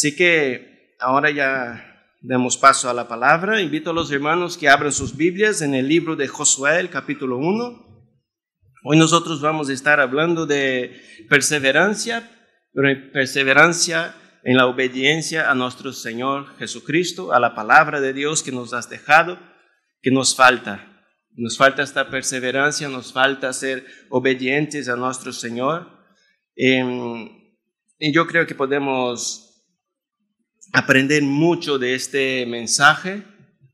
Así que ahora ya demos paso a la palabra. Invito a los hermanos que abran sus Biblias en el libro de Josué, el capítulo 1. Hoy nosotros vamos a estar hablando de perseverancia, perseverancia en la obediencia a nuestro Señor Jesucristo, a la palabra de Dios que nos has dejado, que nos falta. Nos falta esta perseverancia, nos falta ser obedientes a nuestro Señor. Em, y yo creo que podemos aprender mucho de este mensaje,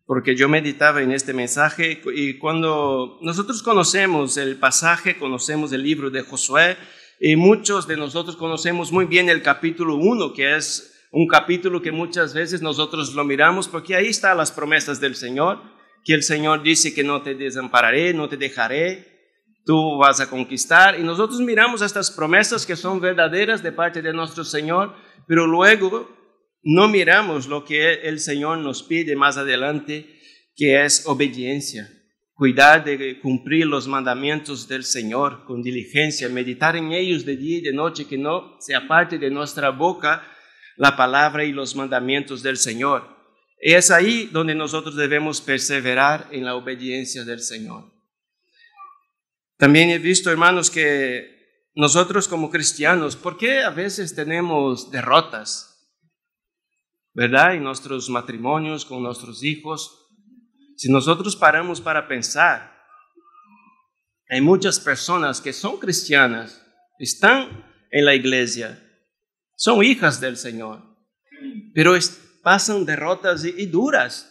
porque yo meditaba en este mensaje y cuando nosotros conocemos el pasaje, conocemos el libro de Josué y muchos de nosotros conocemos muy bien el capítulo 1, que es un capítulo que muchas veces nosotros lo miramos porque ahí están las promesas del Señor, que el Señor dice que no te desampararé, no te dejaré, tú vas a conquistar. Y nosotros miramos estas promesas que son verdaderas de parte de nuestro Señor, pero luego no miramos lo que el Señor nos pide más adelante, que es obediencia, cuidar de cumplir los mandamientos del Señor con diligencia, meditar en ellos de día y de noche, que no se aparte de nuestra boca la palabra y los mandamientos del Señor. Es ahí donde nosotros debemos perseverar en la obediencia del Señor. También he visto, hermanos, que nosotros como cristianos, ¿por qué a veces tenemos derrotas? ¿verdad? En nuestros matrimonios, con nuestros hijos. Si nosotros paramos para pensar, hay muchas personas que son cristianas, están en la iglesia, son hijas del Señor, pero pasan derrotas y duras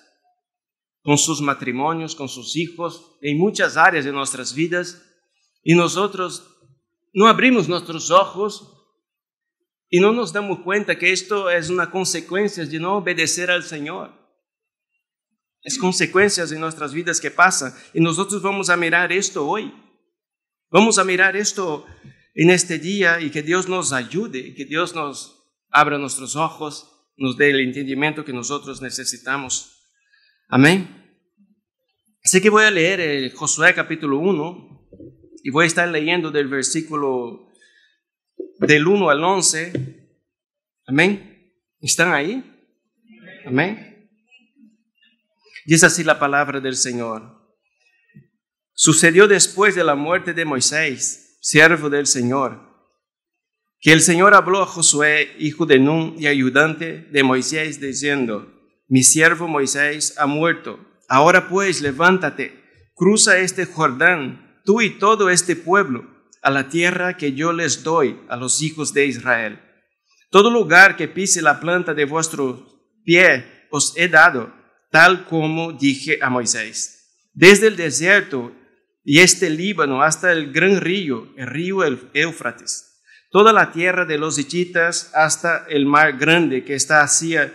con sus matrimonios, con sus hijos, en muchas áreas de nuestras vidas, y nosotros no abrimos nuestros ojos y no nos damos cuenta que esto es una consecuencia de no obedecer al Señor. Es consecuencias de nuestras vidas que pasan. Y nosotros vamos a mirar esto hoy. Vamos a mirar esto en este día y que Dios nos ayude, que Dios nos abra nuestros ojos, nos dé el entendimiento que nosotros necesitamos. Amén. Así que voy a leer el eh, Josué capítulo 1 y voy a estar leyendo del versículo del 1 al 11. Amén. ¿Están ahí? Amén. Y es así la palabra del Señor. Sucedió después de la muerte de Moisés, siervo del Señor, que el Señor habló a Josué, hijo de Nun y ayudante de Moisés, diciendo, mi siervo Moisés ha muerto. Ahora pues, levántate, cruza este Jordán, tú y todo este pueblo a la tierra que yo les doy a los hijos de Israel. Todo lugar que pise la planta de vuestro pie os he dado, tal como dije a Moisés. Desde el desierto y este Líbano hasta el gran río, el río Éufrates, toda la tierra de los hititas hasta el mar grande que está hacia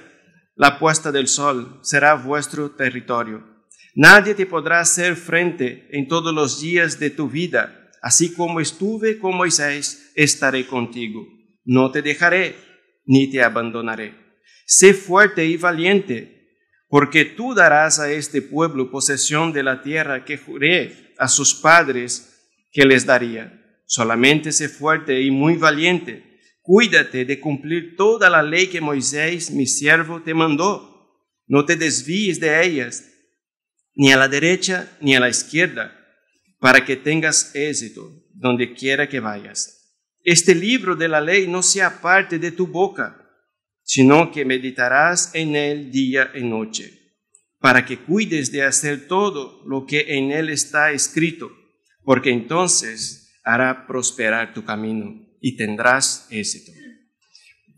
la puesta del sol será vuestro territorio. Nadie te podrá hacer frente en todos los días de tu vida Así como estuve con Moisés, estaré contigo. No te dejaré ni te abandonaré. Sé fuerte y valiente, porque tú darás a este pueblo posesión de la tierra que juré a sus padres que les daría. Solamente sé fuerte y muy valiente. Cuídate de cumplir toda la ley que Moisés, mi siervo, te mandó. No te desvíes de ellas, ni a la derecha ni a la izquierda para que tengas éxito donde quiera que vayas. Este libro de la ley no sea parte de tu boca, sino que meditarás en él día y noche, para que cuides de hacer todo lo que en él está escrito, porque entonces hará prosperar tu camino y tendrás éxito.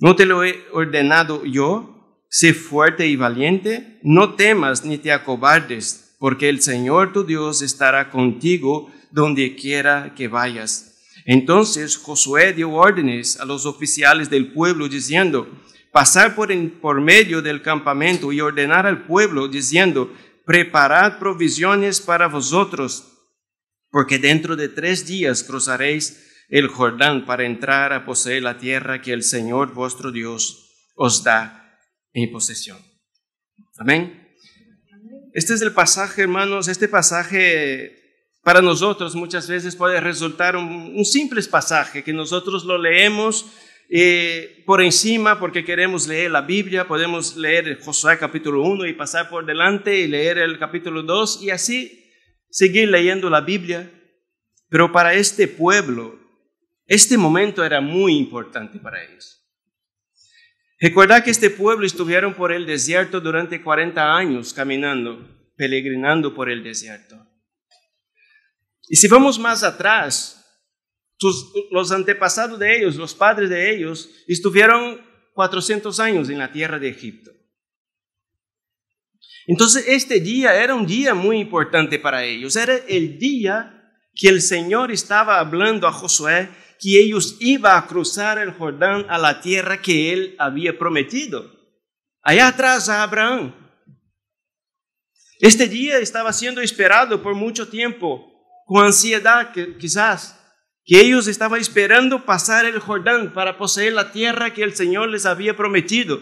¿No te lo he ordenado yo? Sé fuerte y valiente, no temas ni te acobardes porque el Señor tu Dios estará contigo donde quiera que vayas. Entonces Josué dio órdenes a los oficiales del pueblo diciendo, pasar por, por medio del campamento y ordenar al pueblo diciendo, preparad provisiones para vosotros, porque dentro de tres días cruzaréis el Jordán para entrar a poseer la tierra que el Señor vuestro Dios os da en posesión. Amén. Este es el pasaje, hermanos, este pasaje para nosotros muchas veces puede resultar un, simple pasaje que nosotros lo leemos eh, por encima porque queremos leer la Biblia, podemos leer Josué capítulo 1 y pasar por delante y leer el capítulo 2 y así seguir leyendo la Biblia. Pero para este pueblo, este momento era muy importante para ellos. Recuerda que este pueblo estuvieron por el desierto durante 40 años caminando, peregrinando por el desierto. Y si vamos más atrás, los antepasados de ellos, los padres de ellos, estuvieron 400 años en la tierra de Egipto. Entonces este día era un día muy importante para ellos. Era el día que el Señor estaba hablando a Josué que ellos iban a cruzar el Jordán a la tierra que él había prometido. Allá atrás a Abraham. Este día estaba siendo esperado por mucho tiempo, con ansiedad quizás, que ellos estaban esperando pasar el Jordán para poseer la tierra que el Señor les había prometido.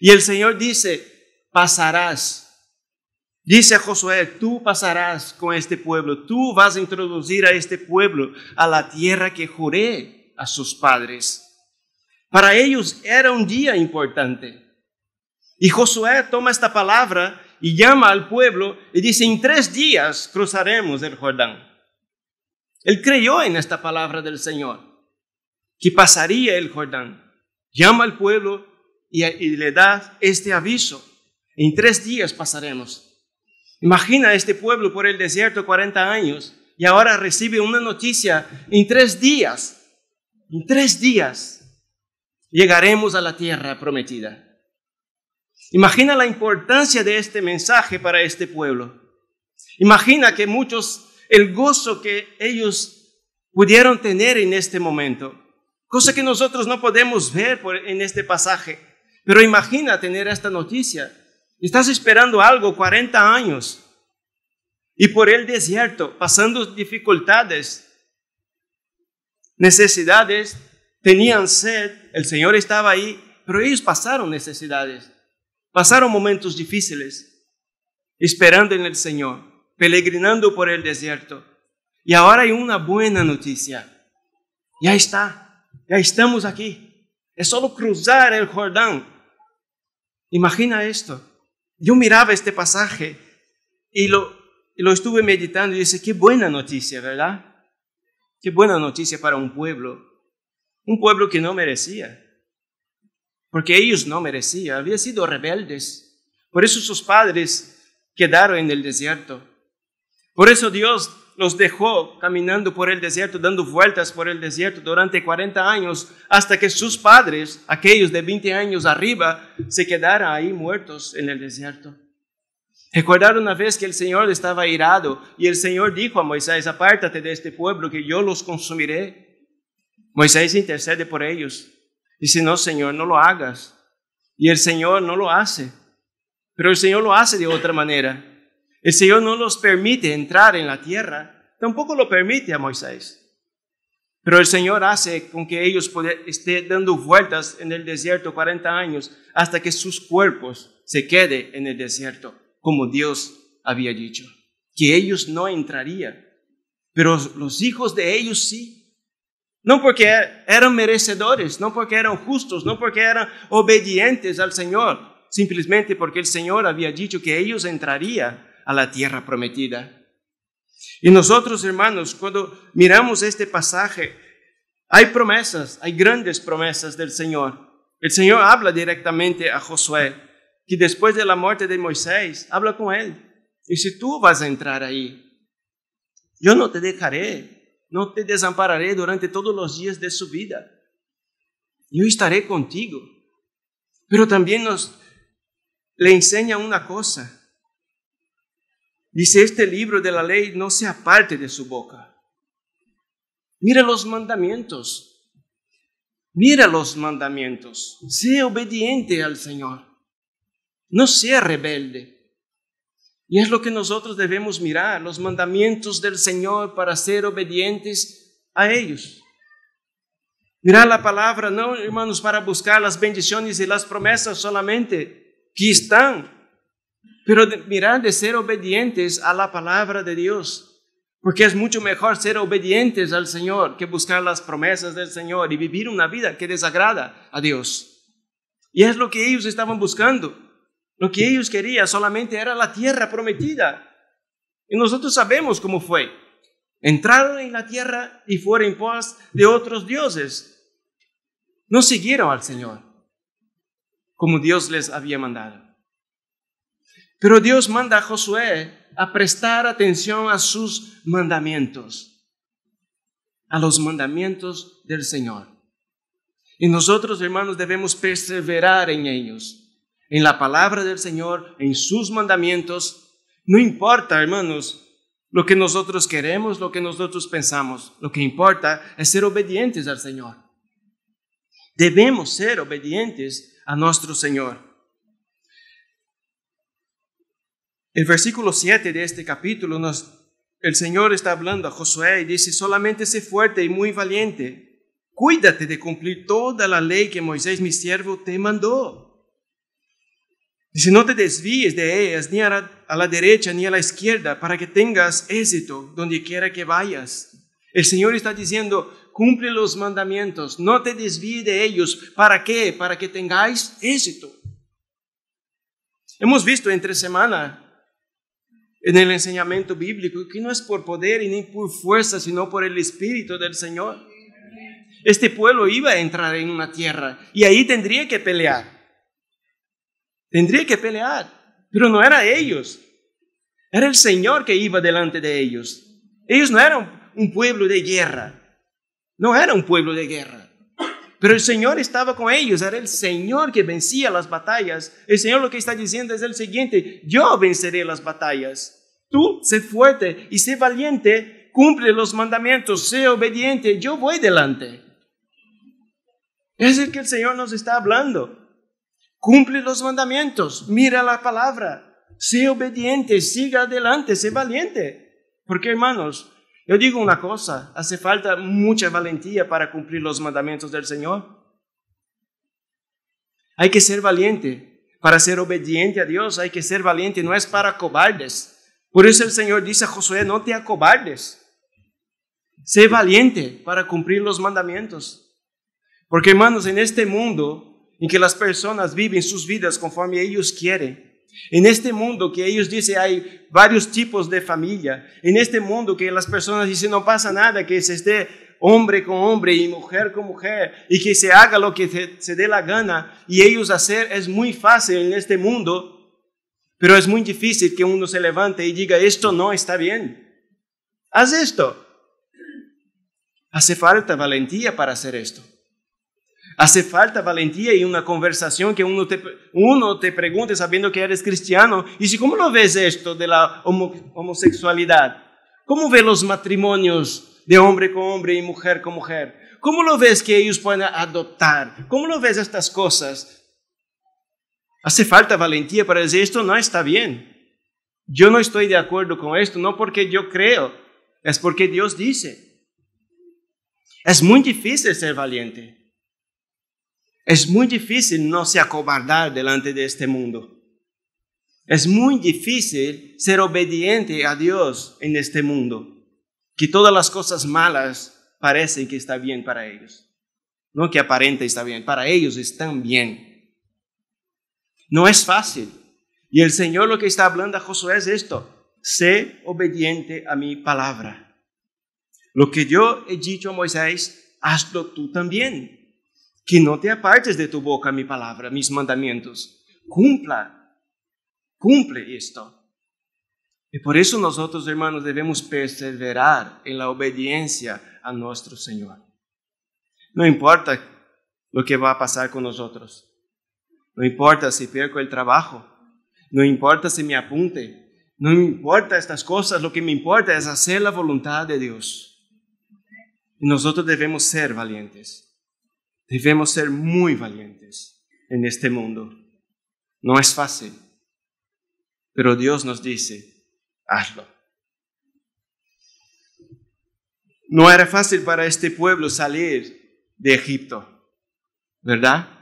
Y el Señor dice, pasarás Dice a Josué, tú pasarás con este pueblo, tú vas a introducir a este pueblo a la tierra que juré a sus padres. Para ellos era un día importante. Y Josué toma esta palabra y llama al pueblo y dice, en tres días cruzaremos el Jordán. Él creyó en esta palabra del Señor, que pasaría el Jordán. Llama al pueblo y, y le da este aviso, en tres días pasaremos. Imagina este pueblo por el desierto 40 años y ahora recibe una noticia en tres días. En tres días llegaremos a la tierra prometida. Imagina la importancia de este mensaje para este pueblo. Imagina que muchos, el gozo que ellos pudieron tener en este momento, cosa que nosotros no podemos ver por, en este pasaje, pero imagina tener esta noticia Estás esperando algo 40 años y por el desierto, pasando dificultades, necesidades, tenían sed, el Señor estaba ahí, pero ellos pasaron necesidades, pasaron momentos difíciles, esperando en el Señor, peregrinando por el desierto. Y ahora hay una buena noticia. Ya está, ya estamos aquí. Es solo cruzar el Jordán. Imagina esto. Yo miraba este pasaje y lo, estuve meditando y dice, qué buena noticia, ¿verdad? Qué buena noticia para un pueblo, un pueblo que no merecía, porque ellos no merecían, habían sido rebeldes. Por eso sus padres quedaron en el desierto. Por eso Dios los dejó caminando por el desierto, dando vueltas por el desierto durante 40 años, hasta que sus padres, aquellos de 20 años arriba, se quedaran ahí muertos en el desierto. Recordar una vez que el Señor estaba irado y el Señor dijo a Moisés, apártate de este pueblo que yo los consumiré. Moisés intercede por ellos. Dice, no, Señor, no lo hagas. Y el Señor no lo hace. Pero el Señor lo hace de otra manera. El Señor no los permite entrar en la tierra, tampoco lo permite a Moisés. Pero el Señor hace con que ellos estén dando vueltas en el desierto 40 años hasta que sus cuerpos se queden en el desierto, como Dios había dicho, que ellos no entrarían. Pero los hijos de ellos sí. No porque eran merecedores, no porque eran justos, no porque eran obedientes al Señor, simplemente porque el Señor había dicho que ellos entrarían a la tierra prometida. Y nosotros, hermanos, cuando miramos este pasaje, hay promesas, hay grandes promesas del Señor. El Señor habla directamente a Josué, que después de la muerte de Moisés, habla con él. Y si tú vas a entrar ahí, yo no te dejaré, no te desampararé durante todos los días de su vida. Yo estaré contigo. Pero también nos le enseña una cosa, Dice, este libro de la ley no se aparte de su boca. Mira los mandamientos. Mira los mandamientos. Sé obediente al Señor. No sea rebelde. Y es lo que nosotros debemos mirar, los mandamientos del Señor para ser obedientes a ellos. Mirar la palabra, no, hermanos, para buscar las bendiciones y las promesas solamente que están pero mirar de ser obedientes a la palabra de Dios, porque es mucho mejor ser obedientes al Señor que buscar las promesas del Señor y vivir una vida que desagrada a Dios. Y es lo que ellos estaban buscando. Lo que ellos querían solamente era la tierra prometida. Y nosotros sabemos cómo fue. Entraron en la tierra y fueron en pos de otros dioses. No siguieron al Señor como Dios les había mandado. Pero Dios manda a Josué a prestar atención a sus mandamientos, a los mandamientos del Señor. Y nosotros, hermanos, debemos perseverar en ellos, en la palabra del Señor, en sus mandamientos. No importa, hermanos, lo que nosotros queremos, lo que nosotros pensamos. Lo que importa es ser obedientes al Señor. Debemos ser obedientes a nuestro Señor. El versículo 7 de este capítulo, el Señor está hablando a Josué y dice, solamente sé fuerte y muy valiente, cuídate de cumplir toda la ley que Moisés mi siervo te mandó. Dice, no te desvíes de ellas ni a la, derecha ni a la izquierda para que tengas éxito donde quiera que vayas. El Señor está diciendo, cumple los mandamientos, no te desvíes de ellos. ¿Para qué? Para que tengáis éxito. Hemos visto entre semana en el enseñamiento bíblico, que no es por poder y ni por fuerza, sino por el Espíritu del Señor. Este pueblo iba a entrar en una tierra y ahí tendría que pelear. Tendría que pelear, pero no era ellos. Era el Señor que iba delante de ellos. Ellos no eran un pueblo de guerra. No era un pueblo de guerra. Pero el Señor estaba con ellos, era el Señor que vencía las batallas. El Señor lo que está diciendo es el siguiente, yo venceré las batallas. Tú, sé fuerte y sé valiente, cumple los mandamientos, sé obediente, yo voy delante. Es el que el Señor nos está hablando. Cumple los mandamientos, mira la palabra, sé obediente, siga adelante, sé valiente. Porque hermanos, yo digo una cosa, hace falta mucha valentía para cumplir los mandamientos del Señor. Hay que ser valiente. Para ser obediente a Dios hay que ser valiente, no es para cobardes. Por eso el Señor dice a Josué, no te acobardes, sé valiente para cumplir los mandamientos. Porque hermanos, en este mundo en que las personas viven sus vidas conforme ellos quieren, en este mundo que ellos dicen hay varios tipos de familia, en este mundo que las personas dicen no pasa nada que se esté hombre con hombre y mujer con mujer y que se haga lo que se, dé la gana y ellos hacer es muy fácil en este mundo pero es muy difícil que uno se levante y diga, esto no está bien. Haz esto. Hace falta valentía para hacer esto. Hace falta valentía y una conversación que uno te, uno te pregunte sabiendo que eres cristiano. Y si, ¿cómo lo ves esto de la homosexualidad? ¿Cómo ves los matrimonios de hombre con hombre y mujer con mujer? ¿Cómo lo ves que ellos pueden adoptar? ¿Cómo lo ves estas cosas? Hace falta valentía para decir, esto no está bien. Yo no estoy de acuerdo con esto, no porque yo creo, es porque Dios dice. Es muy difícil ser valiente. Es muy difícil no se acobardar delante de este mundo. Es muy difícil ser obediente a Dios en este mundo, que todas las cosas malas parecen que está bien para ellos. No que aparente está bien, para ellos están bien. No es fácil. Y el Señor lo que está hablando a Josué es esto, sé obediente a mi palabra. Lo que yo he dicho a Moisés, hazlo tú también. Que no te apartes de tu boca mi palabra, mis mandamientos. Cumpla, cumple esto. Y por eso nosotros, hermanos, debemos perseverar en la obediencia a nuestro Señor. No importa lo que va a pasar con nosotros. No importa si pierdo el trabajo. No importa si me apunte. No importa estas cosas. Lo que me importa es hacer la voluntad de Dios. Y nosotros debemos ser valientes. Debemos ser muy valientes en este mundo. No es fácil. Pero Dios nos dice, hazlo. No era fácil para este pueblo salir de Egipto, ¿verdad?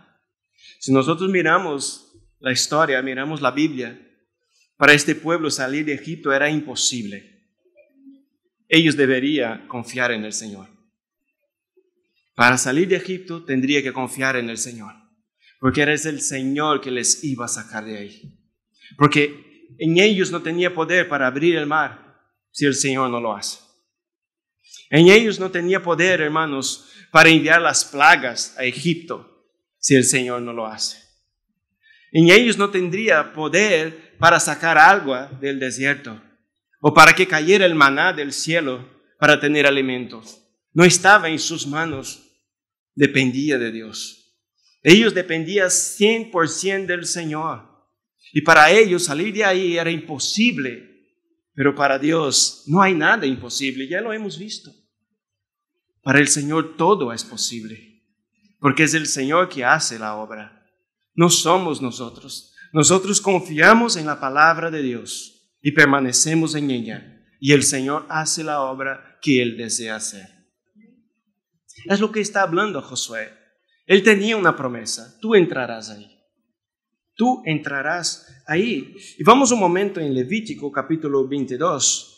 Si nosotros miramos la historia, miramos la Biblia, para este pueblo salir de Egipto era imposible. Ellos deberían confiar en el Señor. Para salir de Egipto tendría que confiar en el Señor, porque era el Señor que les iba a sacar de ahí. Porque en ellos no tenía poder para abrir el mar si el Señor no lo hace. En ellos no tenía poder, hermanos, para enviar las plagas a Egipto si el Señor no lo hace. En ellos no tendría poder para sacar agua del desierto o para que cayera el maná del cielo para tener alimentos. No estaba en sus manos, dependía de Dios. Ellos dependían 100% del Señor. Y para ellos salir de ahí era imposible, pero para Dios no hay nada imposible, ya lo hemos visto. Para el Señor todo es posible porque es el Señor que hace la obra. No somos nosotros. Nosotros confiamos en la palabra de Dios y permanecemos en ella, y el Señor hace la obra que Él desea hacer. Es lo que está hablando Josué. Él tenía una promesa, tú entrarás ahí. Tú entrarás ahí. Y vamos un momento en Levítico capítulo 22,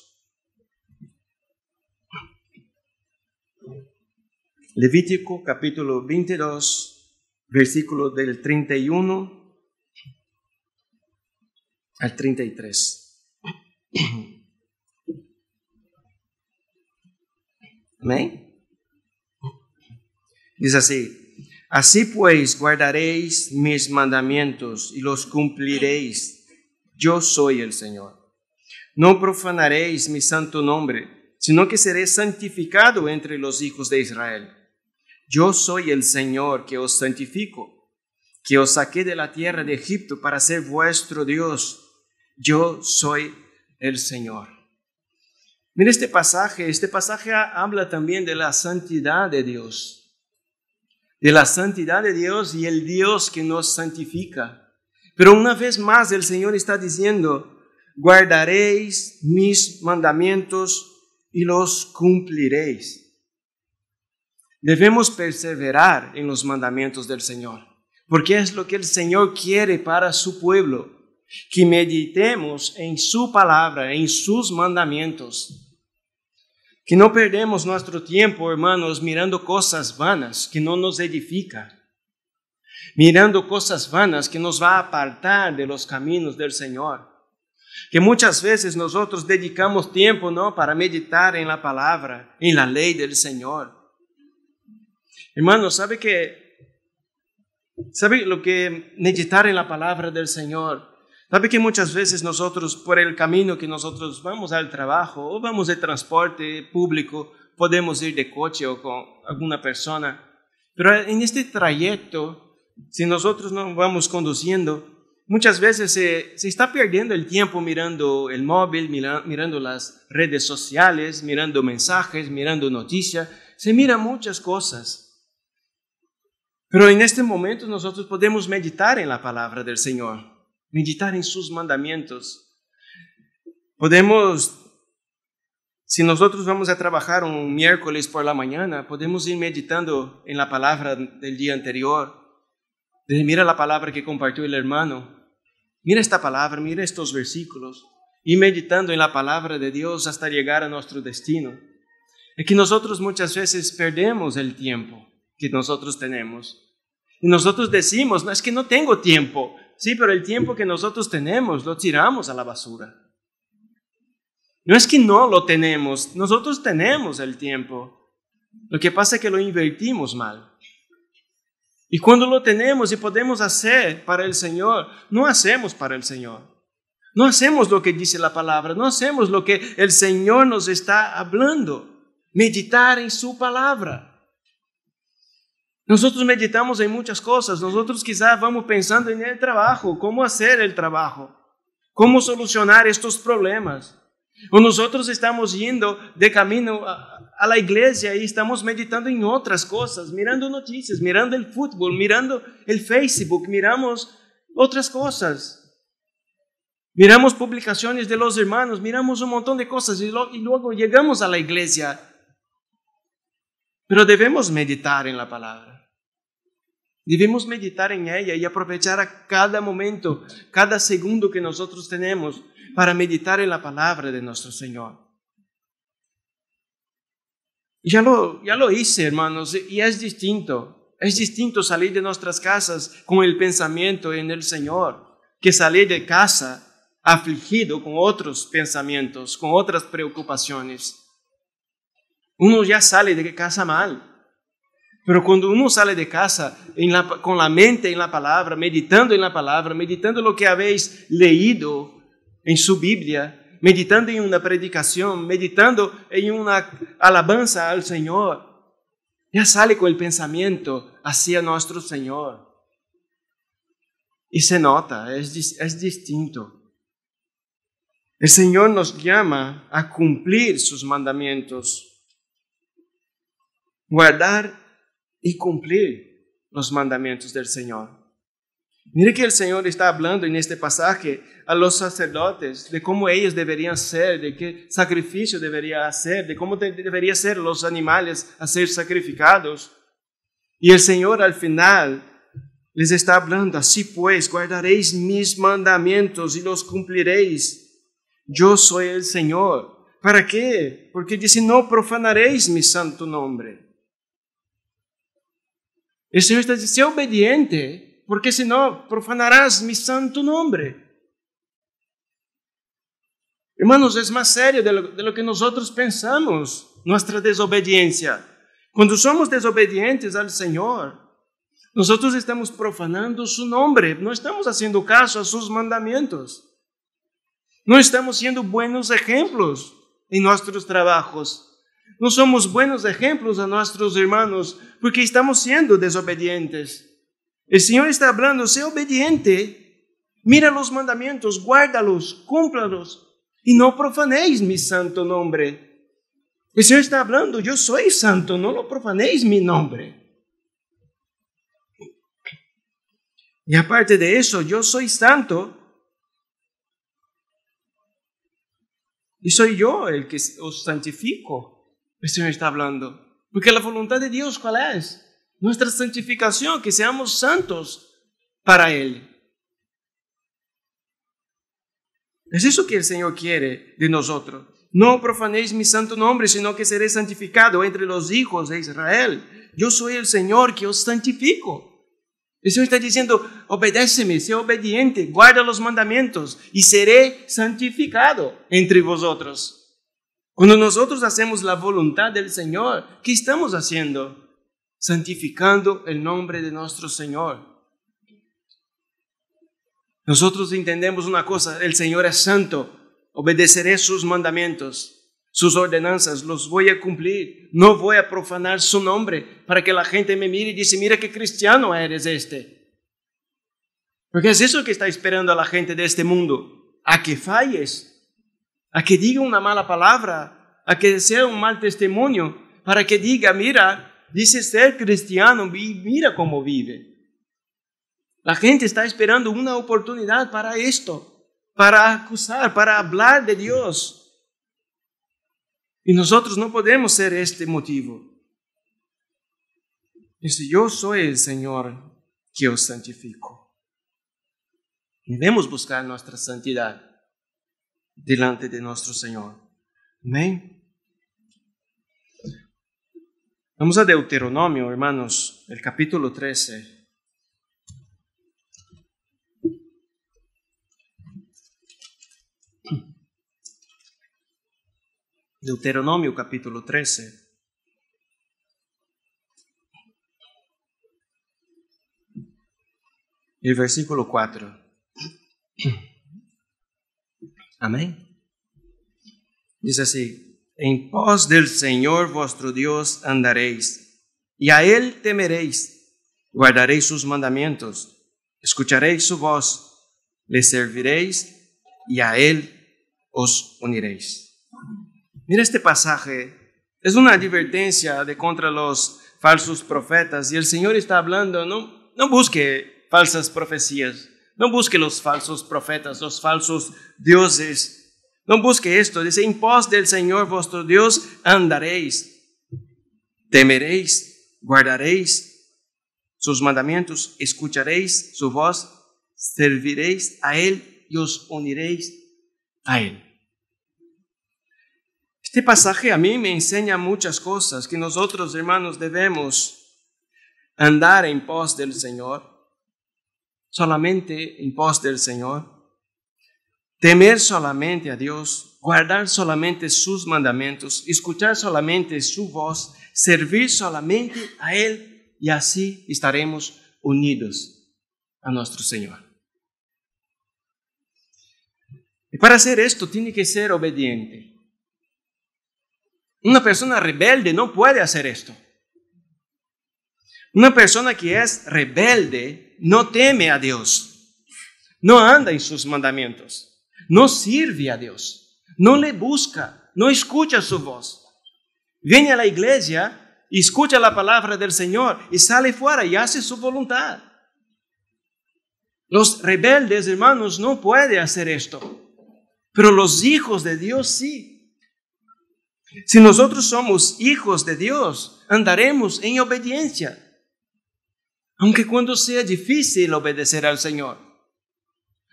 Levítico capítulo 22, versículo del 31 al 33. Amén. Dice así, así pues guardaréis mis mandamientos y los cumpliréis. Yo soy el Señor. No profanaréis mi santo nombre, sino que seré santificado entre los hijos de Israel. Yo soy el Señor que os santifico, que os saqué de la tierra de Egipto para ser vuestro Dios. Yo soy el Señor. Mira este pasaje, este pasaje habla también de la santidad de Dios, de la santidad de Dios y el Dios que nos santifica. Pero una vez más el Señor está diciendo, guardaréis mis mandamientos y los cumpliréis. Debemos perseverar en los mandamientos del Señor, porque es lo que el Señor quiere para su pueblo, que meditemos en su palabra, en sus mandamientos. Que no perdemos nuestro tiempo, hermanos, mirando cosas vanas que no nos edifica, mirando cosas vanas que nos va a apartar de los caminos del Señor. Que muchas veces nosotros dedicamos tiempo, ¿no?, para meditar en la palabra, en la ley del Señor Hermanos, ¿sabe que sabe lo que meditar en la palabra del Señor? ¿Sabe que muchas veces nosotros, por el camino que nosotros vamos al trabajo o vamos de transporte público, podemos ir de coche o con alguna persona? Pero en este trayecto, si nosotros no vamos conduciendo, muchas veces se, está perdiendo el tiempo mirando el móvil, mirando las redes sociales, mirando mensajes, mirando noticias. Se mira muchas cosas. Pero en este momento nosotros podemos meditar en la palabra del Señor, meditar en sus mandamientos. Podemos, si nosotros vamos a trabajar un miércoles por la mañana, podemos ir meditando en la palabra del día anterior. Mira la palabra que compartió el hermano. Mira esta palabra, mira estos versículos. Y meditando en la palabra de Dios hasta llegar a nuestro destino. Es que nosotros muchas veces perdemos el tiempo que nosotros tenemos. Y nosotros decimos, no, es que no tengo tiempo. Sí, pero el tiempo que nosotros tenemos lo tiramos a la basura. No es que no lo tenemos, nosotros tenemos el tiempo. Lo que pasa es que lo invertimos mal. Y cuando lo tenemos y podemos hacer para el Señor, no hacemos para el Señor. No hacemos lo que dice la palabra, no hacemos lo que el Señor nos está hablando. Meditar en su palabra. Nosotros meditamos en muchas cosas, nosotros quizás vamos pensando en el trabajo, cómo hacer el trabajo, cómo solucionar estos problemas. O nosotros estamos yendo de camino a, la iglesia y estamos meditando en otras cosas, mirando noticias, mirando el fútbol, mirando el Facebook, miramos otras cosas. Miramos publicaciones de los hermanos, miramos un montón de cosas y luego llegamos a la iglesia. Pero debemos meditar en la palabra. Debemos meditar en ella y aprovechar a cada momento, cada segundo que nosotros tenemos para meditar en la palabra de nuestro Señor. Ya lo, ya lo hice, hermanos, y es distinto. Es distinto salir de nuestras casas con el pensamiento en el Señor que salir de casa afligido con otros pensamientos, con otras preocupaciones. Uno ya sale de casa mal, Pero quando uno sale de casa la, com a mente em la palabra meditando em la palabra meditando lo que habéis leído en su Bíblia, meditando em uma predicação, meditando em uma alabanza al Senhor, já sale com o pensamiento hacia nuestro Senhor. E se nota, é, es distinto. O Senhor nos llama a cumplir sus mandamientos guardar e cumplir os mandamentos do Senhor. Mire que o Senhor está hablando en este pasaje a los sacerdotes de como eles deveriam ser, de que sacrificio deveria ser, de como deveria ser os animais a ser sacrificados. E o Senhor, al final les está hablando, assim: pois guardaréis mis mandamentos e los cumpliréis. Eu sou o Senhor. ¿Para quê? Porque disse: não profanaréis mi santo nombre. El Señor está diciendo, sea obediente, porque si no, profanarás mi santo nombre. Hermanos, es más serio de lo, que nosotros pensamos, nuestra desobediencia. Cuando somos desobedientes al Señor, nosotros estamos profanando su nombre, no estamos haciendo caso a sus mandamientos, no estamos siendo buenos ejemplos en nuestros trabajos, no somos buenos ejemplos a nuestros hermanos porque estamos siendo desobedientes. El Señor está hablando, sé obediente, mira los mandamientos, guárdalos, cúmplalos y no profanéis mi santo nombre. El Señor está hablando, yo soy santo, no lo profanéis mi nombre. Y aparte de eso, yo soy santo. Y soy yo el que os santifico el Señor está hablando. Porque la voluntad de Dios, ¿cuál es? Nuestra santificación, que seamos santos para Él. Es eso que el Señor quiere de nosotros. No profanéis mi santo nombre, sino que seré santificado entre los hijos de Israel. Yo soy el Señor que os santifico. El Señor está diciendo, obedéceme, sea obediente, guarda los mandamientos y seré santificado entre vosotros. Cuando nosotros hacemos la voluntad del Señor, ¿qué estamos haciendo? Santificando el nombre de nuestro Señor. Nosotros entendemos una cosa, el Señor es santo, obedeceré sus mandamientos, sus ordenanzas, los voy a cumplir, no voy a profanar su nombre para que la gente me mire y dice, mira qué cristiano eres este. Porque es eso que está esperando a la gente de este mundo, a que falles, a que diga una mala palabra, a que sea un mal testimonio, para que diga, mira, dice ser cristiano mira cómo vive. La gente está esperando una oportunidad para esto, para acusar, para hablar de Dios. Y nosotros no podemos ser este motivo. si yo soy el Señor que os santifico. Debemos buscar nuestra santidad. diante de nosso Senhor. Amém? Vamos a Deuteronomio, hermanos, el capítulo 13. Deuteronomio capítulo 13. o versículo 4. Amén. Dice así, en pos del Señor vuestro Dios andaréis, y a Él temeréis, guardaréis sus mandamientos, escucharéis su voz, le serviréis, y a Él os uniréis. Mira este pasaje, es una advertencia de contra los falsos profetas, y el Señor está hablando, no, no busque falsas profecías. No busque los falsos profetas, los falsos dioses. No busque esto. Dice, en pos del Señor vuestro Dios andaréis, temeréis, guardaréis sus mandamientos, escucharéis su voz, serviréis a Él y os uniréis a Él. Este pasaje a mí me enseña muchas cosas que nosotros, hermanos, debemos andar en pos del Señor solamente en pos del Señor, temer solamente a Dios, guardar solamente sus mandamientos, escuchar solamente su voz, servir solamente a Él y así estaremos unidos a nuestro Señor. Y para hacer esto tiene que ser obediente. Una persona rebelde no puede hacer esto. Una persona que es rebelde no teme a Dios, no anda en sus mandamientos, no sirve a Dios, no le busca, no escucha su voz. Viene a la iglesia, escucha la palabra del Señor y sale fuera y hace su voluntad. Los rebeldes, hermanos, no pueden hacer esto, pero los hijos de Dios sí. Si nosotros somos hijos de Dios, andaremos en obediencia. Aunque cuando sea difícil obedecer al Señor.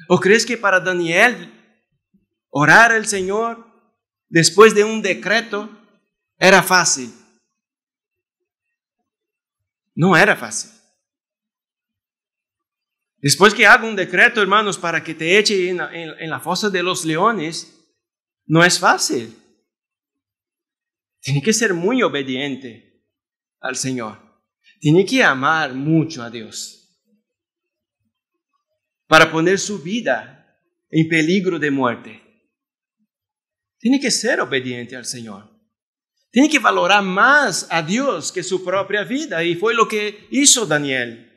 ¿O crees que para Daniel orar al Señor después de un decreto era fácil? No era fácil. Después que haga un decreto, hermanos, para que te eche en, en la fosa de los leones, no es fácil. Tiene que ser muy obediente al Señor tiene que amar mucho a Dios para poner su vida en peligro de muerte. Tiene que ser obediente al Señor. Tiene que valorar más a Dios que su propia vida. Y fue lo que hizo Daniel.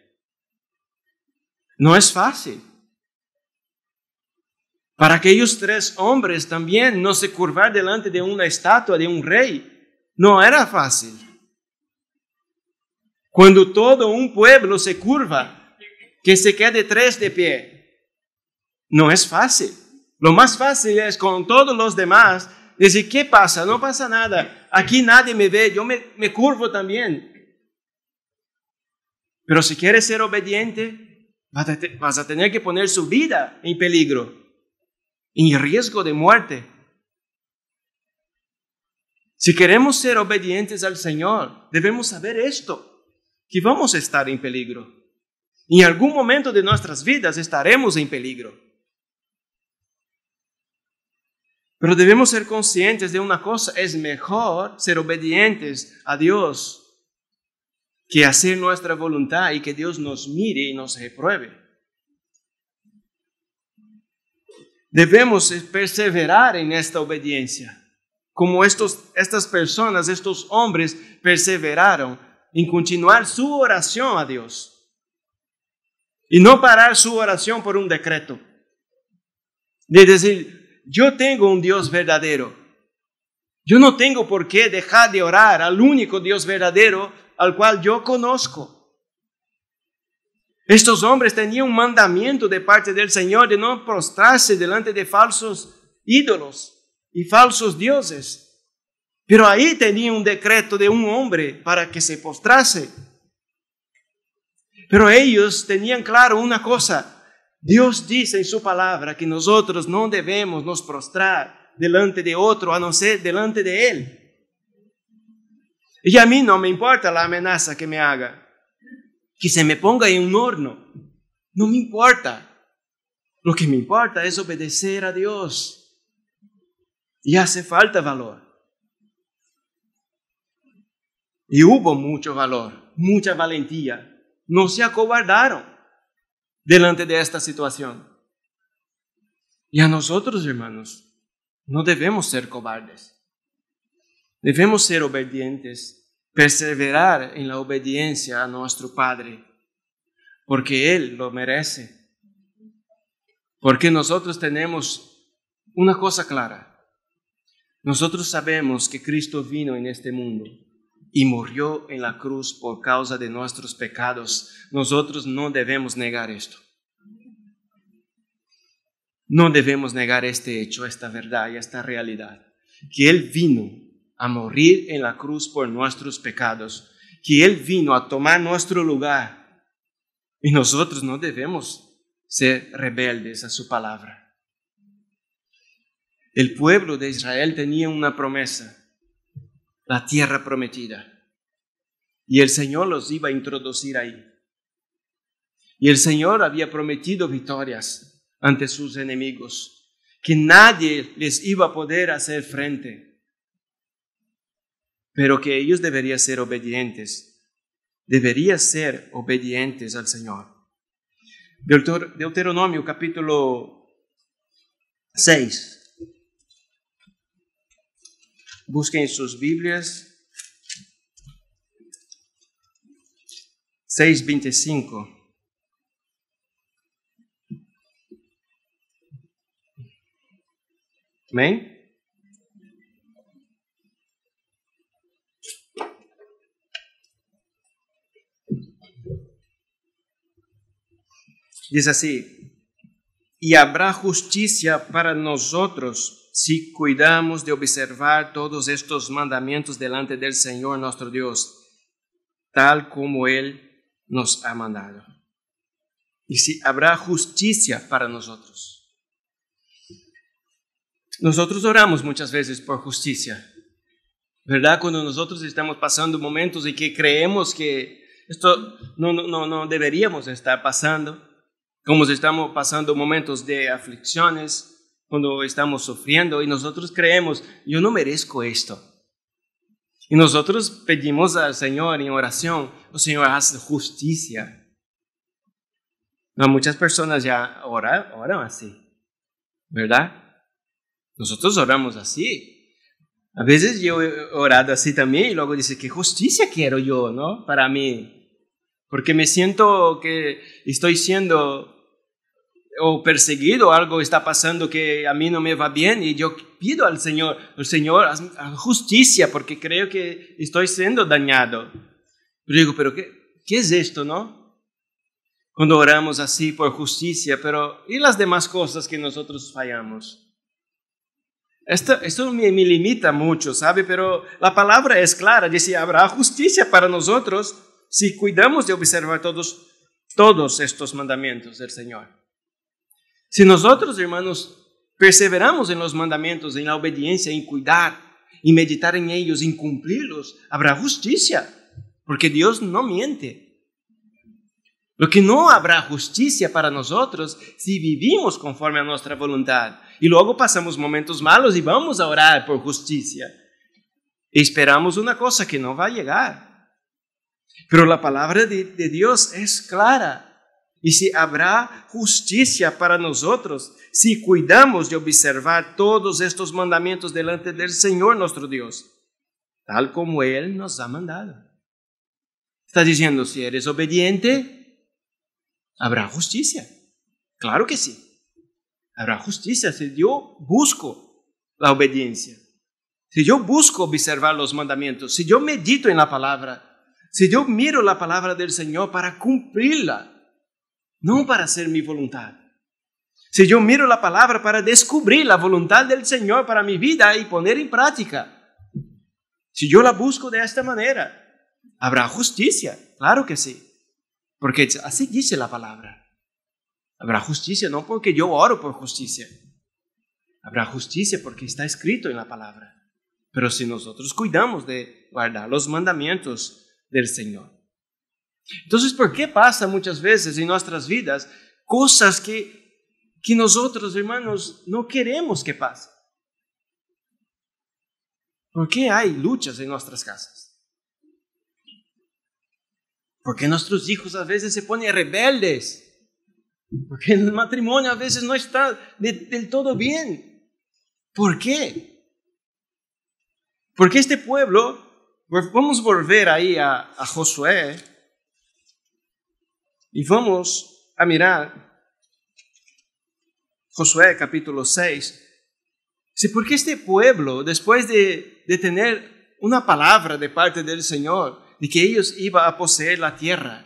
No es fácil. Para aquellos tres hombres también no se curvar delante de una estatua de un rey no era fácil. Cuando todo un pueblo se curva, que se quede tres de pie. No es fácil. Lo más fácil es con todos los demás decir, ¿qué pasa? No pasa nada. Aquí nadie me ve, yo me, curvo también. Pero si quieres ser obediente, vas a, vas a tener que poner su vida en peligro, en riesgo de muerte. Si queremos ser obedientes al Señor, debemos saber esto que vamos a estar en peligro. En algún momento de nuestras vidas estaremos en peligro. Pero debemos ser conscientes de una cosa. Es mejor ser obedientes a Dios que hacer nuestra voluntad y que Dios nos mire y nos repruebe. Debemos perseverar en esta obediencia. como estos, estas personas, estos hombres perseveraron en continuar su oración a Dios. Y no parar su oración por un decreto. De decir, yo tengo un Dios verdadero. Yo no tengo por qué dejar de orar al único Dios verdadero al cual yo conozco. Estos hombres tenían un mandamiento de parte del Señor de no prostrarse delante de falsos ídolos y falsos dioses. Pero ahí tenía un decreto de un hombre para que se postrase. Pero ellos tenían claro una cosa. Dios dice en su palabra que nosotros no debemos nos prostrar delante de otro a no ser delante de Él. Y a mí no me importa la amenaza que me haga. Que se me ponga en un horno. No me importa. Lo que me importa es obedecer a Dios. Y hace falta valor. Y hubo mucho valor, mucha valentía. No se acobardaron delante de esta situación. Y a nosotros, hermanos, no debemos ser cobardes. Debemos ser obedientes, perseverar en la obediencia a nuestro Padre, porque Él lo merece. Porque nosotros tenemos una cosa clara. Nosotros sabemos que Cristo vino en este mundo y murió en la cruz por causa de nuestros pecados. Nosotros no debemos negar esto. No debemos negar este hecho, esta verdad y esta realidad. Que Él vino a morir en la cruz por nuestros pecados. Que Él vino a tomar nuestro lugar. Y nosotros no debemos ser rebeldes a su palabra. El pueblo de Israel tenía una promesa la tierra prometida. Y el Señor los iba a introducir ahí. Y el Señor había prometido victorias ante sus enemigos, que nadie les iba a poder hacer frente, pero que ellos deberían ser obedientes, deberían ser obedientes al Señor. Deuteronomio capítulo 6, Busquen sus Biblias. 6.25. ¿Ven? Dice así. Y habrá justicia para nosotros si cuidamos de observar todos estos mandamientos delante del Señor nuestro Dios, tal como Él nos ha mandado. Y si habrá justicia para nosotros. Nosotros oramos muchas veces por justicia, ¿verdad? Cuando nosotros estamos pasando momentos en que creemos que esto no, no, no deberíamos estar pasando, como estamos pasando momentos de aflicciones, cuando estamos sufriendo y nosotros creemos, yo no merezco esto. Y nosotros pedimos al Señor en oración, el oh, Señor, haz justicia. muchas personas ya oran, oran así, ¿verdad? Nosotros oramos así. A veces yo he orado así también y luego dice, ¿qué justicia quiero yo, no? Para mí. Porque me siento que estoy siendo o perseguido, algo está pasando que a mí no me va bien y yo pido al Señor, al Señor, justicia porque creo que estoy siendo dañado. Pero digo, pero ¿qué, es esto, no? Cuando oramos así por justicia, pero ¿y las demás cosas que nosotros fallamos? Esto, me, me, limita mucho, ¿sabe? Pero la palabra es clara, dice, habrá justicia para nosotros si cuidamos de observar todos, todos estos mandamientos del Señor. Si nosotros, hermanos, perseveramos en los mandamientos, en la obediencia, en cuidar, y meditar en ellos, en cumplirlos, habrá justicia, porque Dios no miente. Lo que no habrá justicia para nosotros si vivimos conforme a nuestra voluntad y luego pasamos momentos malos y vamos a orar por justicia. Esperamos una cosa que no va a llegar. Pero la palabra de, de Dios es clara. Y si habrá justicia para nosotros si cuidamos de observar todos estos mandamientos delante del Señor nuestro Dios, tal como Él nos ha mandado. Está diciendo, si eres obediente, habrá justicia. Claro que sí. Habrá justicia si yo busco la obediencia. Si yo busco observar los mandamientos, si yo medito en la palabra, si yo miro la palabra del Señor para cumplirla, no para hacer mi voluntad. Si yo miro la palabra para descubrir la voluntad del Señor para mi vida y poner en práctica, si yo la busco de esta manera, habrá justicia, claro que sí, porque así dice la palabra. Habrá justicia no porque yo oro por justicia, habrá justicia porque está escrito en la palabra. Pero si nosotros cuidamos de guardar los mandamientos del Señor, entonces, ¿por qué pasa muchas veces en nuestras vidas cosas que, que nosotros, hermanos, no queremos que pasen? ¿Por qué hay luchas en nuestras casas? ¿Por qué nuestros hijos a veces se ponen rebeldes? ¿Por qué el matrimonio a veces no está del todo bien? ¿Por qué? Porque este pueblo, vamos a volver ahí a Josué, y vamos a mirar Josué capítulo 6. ¿Por porque este pueblo, después de, de tener una palabra de parte del Señor, de que ellos iban a poseer la tierra,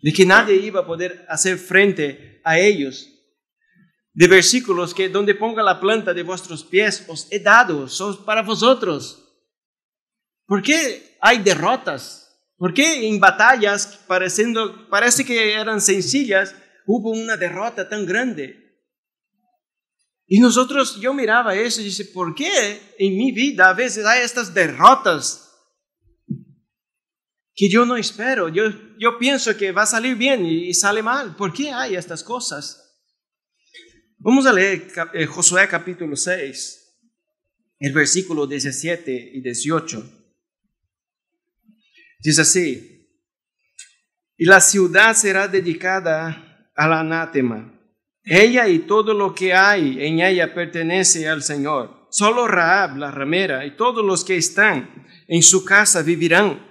de que nadie iba a poder hacer frente a ellos, de versículos que donde ponga la planta de vuestros pies os he dado, son para vosotros. ¿Por qué hay derrotas? ¿Por qué en batallas pareciendo, parece que eran sencillas, hubo una derrota tan grande? Y nosotros, yo miraba eso y dice, ¿por qué en mi vida a veces hay estas derrotas que yo no espero? Yo, yo pienso que va a salir bien y, sale mal. ¿Por qué hay estas cosas? Vamos a leer eh, Josué capítulo 6, el versículo 17 y 18. Dice así, y e la ciudad será dedicada la anátema. Ella y todo lo que hay en ella pertenece al Señor. Solo Raab, la ramera, y todos los que están en su casa vivirán,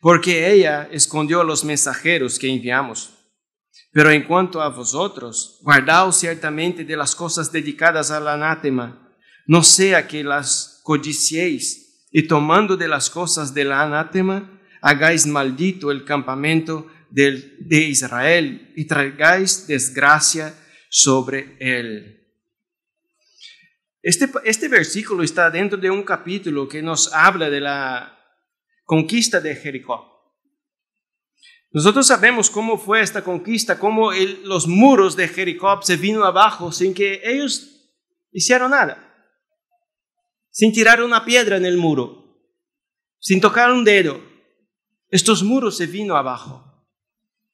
porque ella escondió a los mensajeros que enviamos. Pero en cuanto a vosotros, guardaos ciertamente de las cosas dedicadas la anátema, no sea que las codiciéis, y tomando de las cosas de la anátema, hagáis maldito el campamento de, Israel y traigáis desgracia sobre él. Este, este, versículo está dentro de un capítulo que nos habla de la conquista de Jericó. Nosotros sabemos cómo fue esta conquista, cómo los muros de Jericó se vino abajo sin que ellos hicieron nada, sin tirar una piedra en el muro, sin tocar un dedo, estos muros se vino abajo.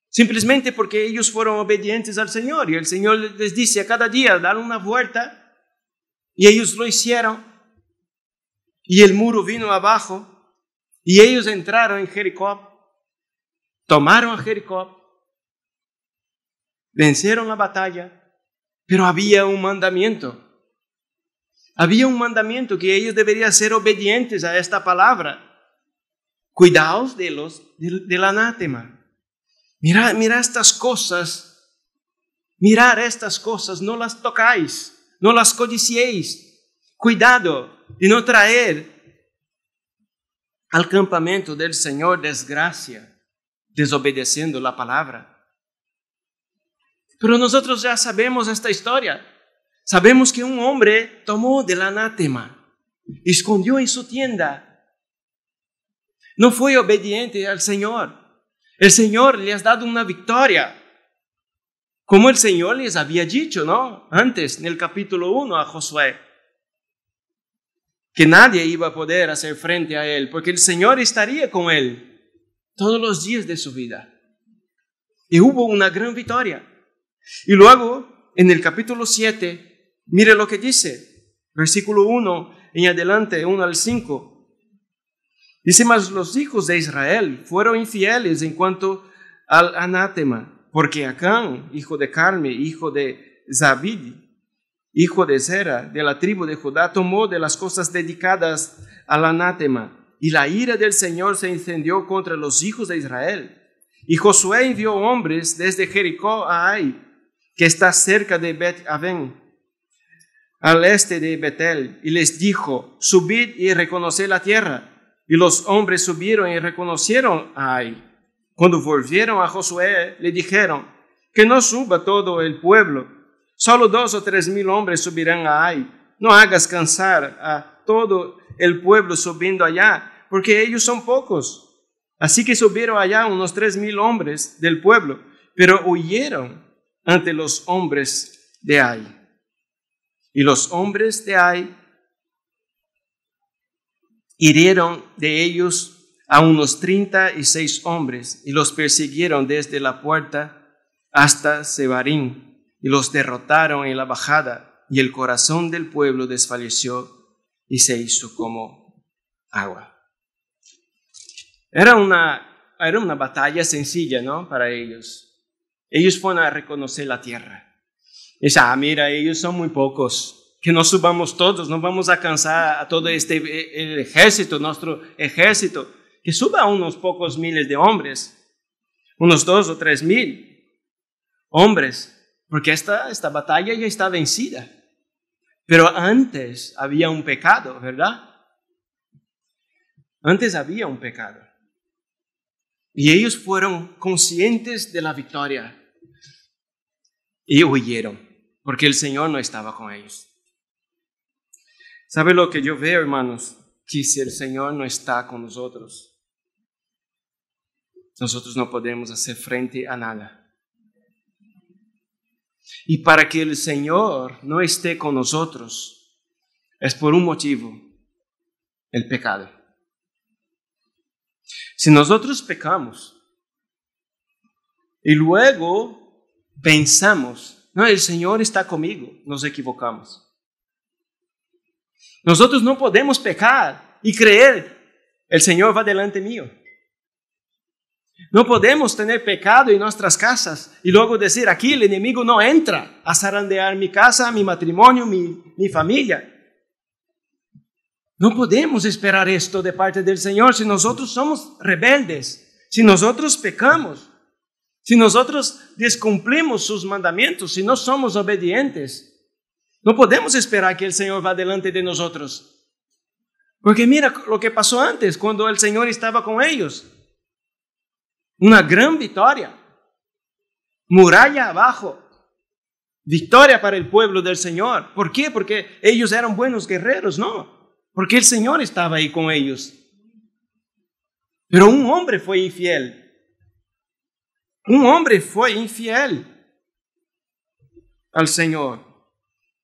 Simplemente porque ellos fueron obedientes al Señor y el Señor les dice a cada día dar una vuelta y ellos lo hicieron y el muro vino abajo y ellos entraron en Jericó, tomaron a Jericó, vencieron la batalla, pero había un mandamiento. Había un mandamiento que ellos deberían ser obedientes a esta palabra. Cuidaos de los, del, anátema. Mirad, estas cosas. Mirar estas cosas, no las tocáis, no las codiciéis. Cuidado de no traer al campamento del Señor desgracia, desobedeciendo la palabra. Pero nosotros ya sabemos esta historia. Sabemos que un hombre tomó del anátema, escondió en su tienda no fue obediente al Señor. El Señor le ha dado una victoria. Como el Señor les había dicho, ¿no? Antes, en el capítulo 1 a Josué, que nadie iba a poder hacer frente a él, porque el Señor estaría con él todos los días de su vida. Y hubo una gran victoria. Y luego, en el capítulo 7, mire lo que dice, versículo 1 en adelante, 1 al 5. Dice, mas los hijos de Israel fueron infieles en cuanto al anátema, porque Acán, hijo de Carme, hijo de Zabid, hijo de Zera, de la tribu de Judá, tomó de las cosas dedicadas al anátema, y la ira del Señor se encendió contra los hijos de Israel. Y Josué envió hombres desde Jericó a Ai, que está cerca de Bet Aven, al este de Betel, y les dijo, subid y reconoced la tierra y los hombres subieron y reconocieron a Ai. Cuando volvieron a Josué, le dijeron, que no suba todo el pueblo, solo dos o tres mil hombres subirán a Ai. No hagas cansar a todo el pueblo subiendo allá, porque ellos son pocos. Así que subieron allá unos tres mil hombres del pueblo, pero huyeron ante los hombres de Ai. Y los hombres de Ai Hirieron de ellos a unos treinta y seis hombres y los persiguieron desde la puerta hasta Sebarín y los derrotaron en la bajada y el corazón del pueblo desfalleció y se hizo como agua. Era una, era una batalla sencilla, ¿no? Para ellos. Ellos fueron a reconocer la tierra. esa ah, mira, ellos son muy pocos que no subamos todos, no vamos a cansar a todo este eh, ejército, nuestro ejército, que suba unos pocos miles de hombres, unos dos o tres mil hombres, porque esta batalla ya está vencida. Pero antes había un pecado, ¿verdad? Antes había un pecado. Y ellos fueron conscientes de la victoria y huyeron, porque el Señor no estaba con ellos. ¿Sabe lo que yo veo, hermanos? Que si el Señor no está con nosotros, nosotros no podemos hacer frente a nada. Y para que el Señor no esté con nosotros, es por un motivo, el pecado. Si nosotros pecamos y luego pensamos, no, el Señor está conmigo, nos equivocamos. Nosotros no podemos pecar y creer, el Señor va delante mío. No podemos tener pecado en nuestras casas y luego decir, aquí el enemigo no entra a zarandear mi casa, mi matrimonio, mi, familia. No podemos esperar esto de parte del Señor si nosotros somos rebeldes, si nosotros pecamos, si nosotros descumplimos sus mandamientos, si no somos obedientes. No podemos esperar que el Señor va delante de nosotros. Porque mira lo que pasó antes, cuando el Señor estaba con ellos. Una gran victoria. Muralla abajo. Victoria para el pueblo del Señor. ¿Por qué? Porque ellos eran buenos guerreros, no. Porque el Señor estaba ahí con ellos. Pero un hombre fue infiel. Un hombre fue infiel al Señor.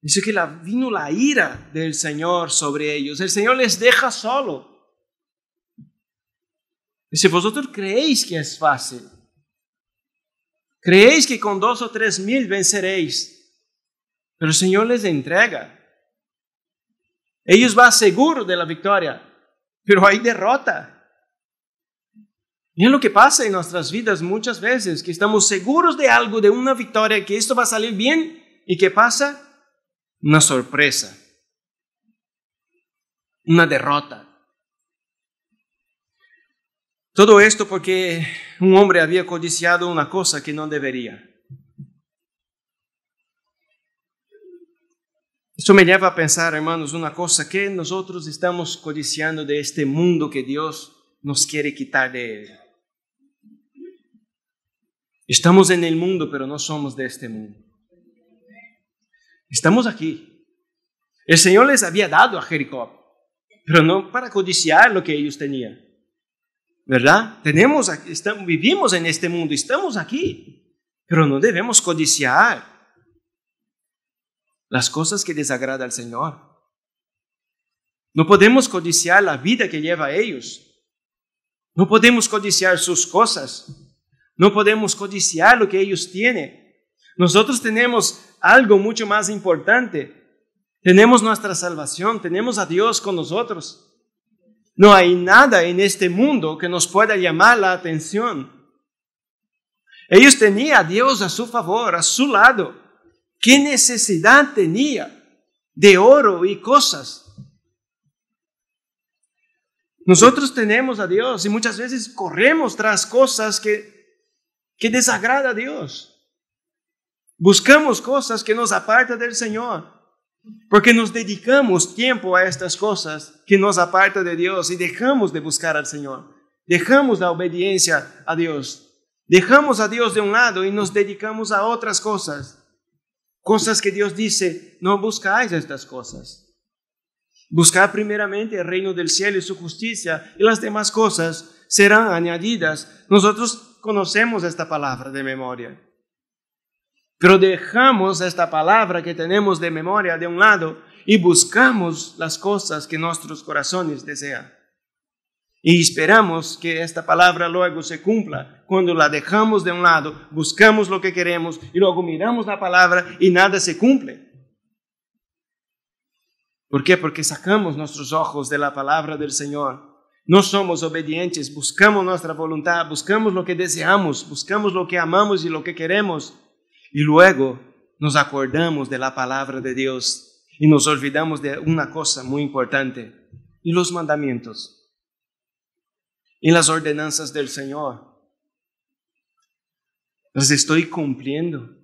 Dice que la, vino la ira del Señor sobre ellos. El Señor les deja solo. Dice, vosotros creéis que es fácil. Creéis que con dos o tres mil venceréis. Pero el Señor les entrega. Ellos van seguros de la victoria, pero hay derrota. Y es lo que pasa en nuestras vidas muchas veces, que estamos seguros de algo, de una victoria, que esto va a salir bien, y ¿qué pasa? una sorpresa, una derrota. Todo esto porque un hombre había codiciado una cosa que no debería. Esto me lleva a pensar, hermanos, una cosa que nosotros estamos codiciando de este mundo que Dios nos quiere quitar de él. Estamos en el mundo, pero no somos de este mundo. Estamos aquí. El Señor les había dado a Jericó, pero no para codiciar lo que ellos tenían. ¿Verdad? Tenemos, estamos, vivimos en este mundo, estamos aquí, pero no debemos codiciar las cosas que desagrada al Señor. No podemos codiciar la vida que lleva a ellos. No podemos codiciar sus cosas. No podemos codiciar lo que ellos tienen. Nosotros tenemos algo mucho más importante. Tenemos nuestra salvación, tenemos a Dios con nosotros. No hay nada en este mundo que nos pueda llamar la atención. Ellos tenían a Dios a su favor, a su lado. ¿Qué necesidad tenía de oro y cosas? Nosotros tenemos a Dios y muchas veces corremos tras cosas que, que desagrada a Dios. Buscamos cosas que nos apartan del Señor, porque nos dedicamos tiempo a estas cosas que nos apartan de Dios y dejamos de buscar al Señor, dejamos la obediencia a Dios, dejamos a Dios de un lado y nos dedicamos a otras cosas, cosas que Dios dice, no buscáis estas cosas. Buscad primeramente el reino del cielo y su justicia y las demás cosas serán añadidas. Nosotros conocemos esta palabra de memoria. Pero dejamos esta palabra que tenemos de memoria de un lado y buscamos las cosas que nuestros corazones desean. Y esperamos que esta palabra luego se cumpla cuando la dejamos de un lado, buscamos lo que queremos y luego miramos la palabra y nada se cumple. ¿Por qué? Porque sacamos nuestros ojos de la palabra del Señor. No somos obedientes, buscamos nuestra voluntad, buscamos lo que deseamos, buscamos lo que amamos y lo que queremos y luego nos acordamos de la palabra de Dios y nos olvidamos de una cosa muy importante, y los mandamientos, y las ordenanzas del Señor. Las estoy cumpliendo.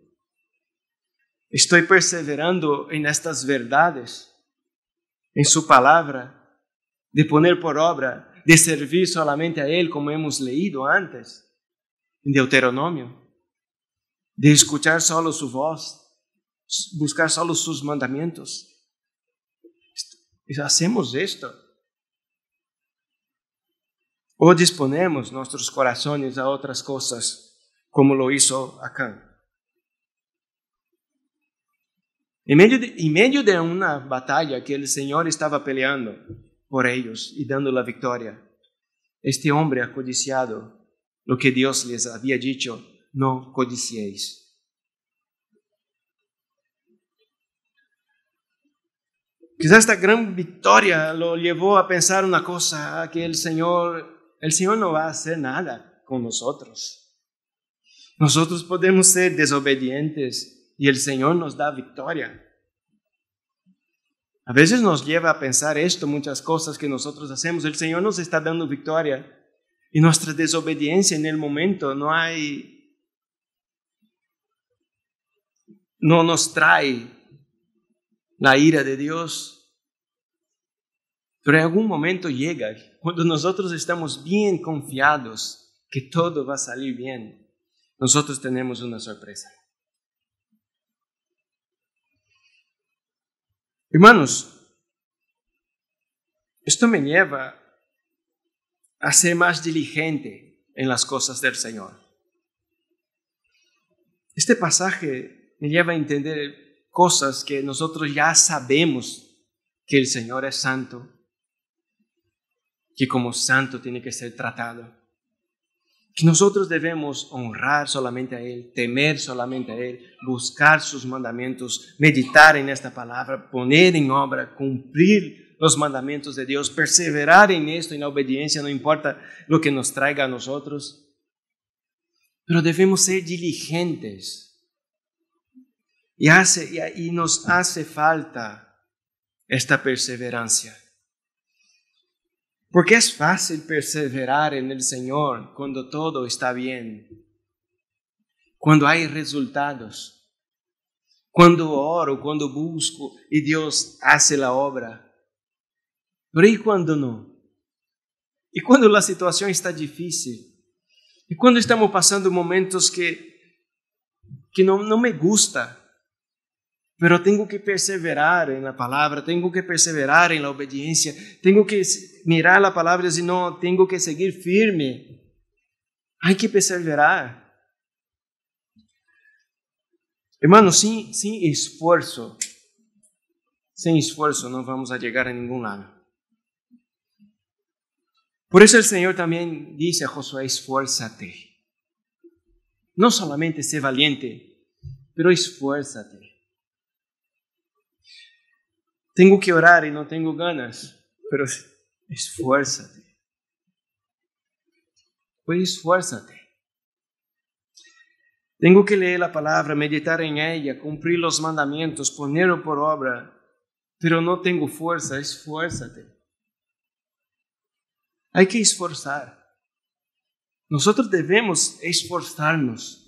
Estoy perseverando en estas verdades, en su palabra, de poner por obra, de servir solamente a Él como hemos leído antes, en Deuteronomio de escuchar solo su voz, buscar solo sus mandamientos. Hacemos esto. O disponemos nuestros corazones a otras cosas, como lo hizo Acán. En medio, de, una batalla que el Señor estaba peleando por ellos y dando la victoria, este hombre codiciado. lo que Dios les había dicho, no codiciéis. Quizás esta gran victoria lo llevó a pensar una cosa, que el Señor, el Señor no va a hacer nada con nosotros. Nosotros podemos ser desobedientes y el Señor nos da victoria. A veces nos lleva a pensar esto, muchas cosas que nosotros hacemos. El Señor nos está dando victoria y nuestra desobediencia en el momento no hay no nos trae la ira de Dios. Pero en algún momento llega cuando nosotros estamos bien confiados que todo va a salir bien. Nosotros tenemos una sorpresa. Hermanos, esto me lleva a ser más diligente en las cosas del Señor. Este pasaje me lleva a entender cosas que nosotros ya sabemos que el Señor es santo, que como santo tiene que ser tratado, que nosotros debemos honrar solamente a Él, temer solamente a Él, buscar sus mandamientos, meditar en esta palabra, poner en obra, cumplir los mandamientos de Dios, perseverar en esto, en la obediencia, no importa lo que nos traiga a nosotros. Pero debemos ser diligentes y, hace, y, nos hace falta esta perseverancia. Porque es fácil perseverar en el Señor cuando todo está bien, cuando hay resultados, cuando oro, cuando busco y Dios hace la obra. Pero ¿y cuando no? ¿Y cuando la situación está difícil? ¿Y cuando estamos pasando momentos que, que no, no me gusta? Pero tengo que perseverar en la palabra, tengo que perseverar en la obediencia, tengo que mirar la palabra y no, tengo que seguir firme. Hay que perseverar. Hermano, sin, sin esfuerzo, sin esfuerzo no vamos a llegar a ningún lado. Por eso el Señor también dice a Josué, esfuérzate. No solamente sé valiente, pero esfuérzate. Tenho que orar e não tenho ganas, mas esforça-te. Pois esforça-te. Tenho que ler a palavra, meditar em ela, cumprir os mandamentos, poner por obra, pero não tenho força, esforça-te. Há que esforçar. Nós devemos esforçar-nos.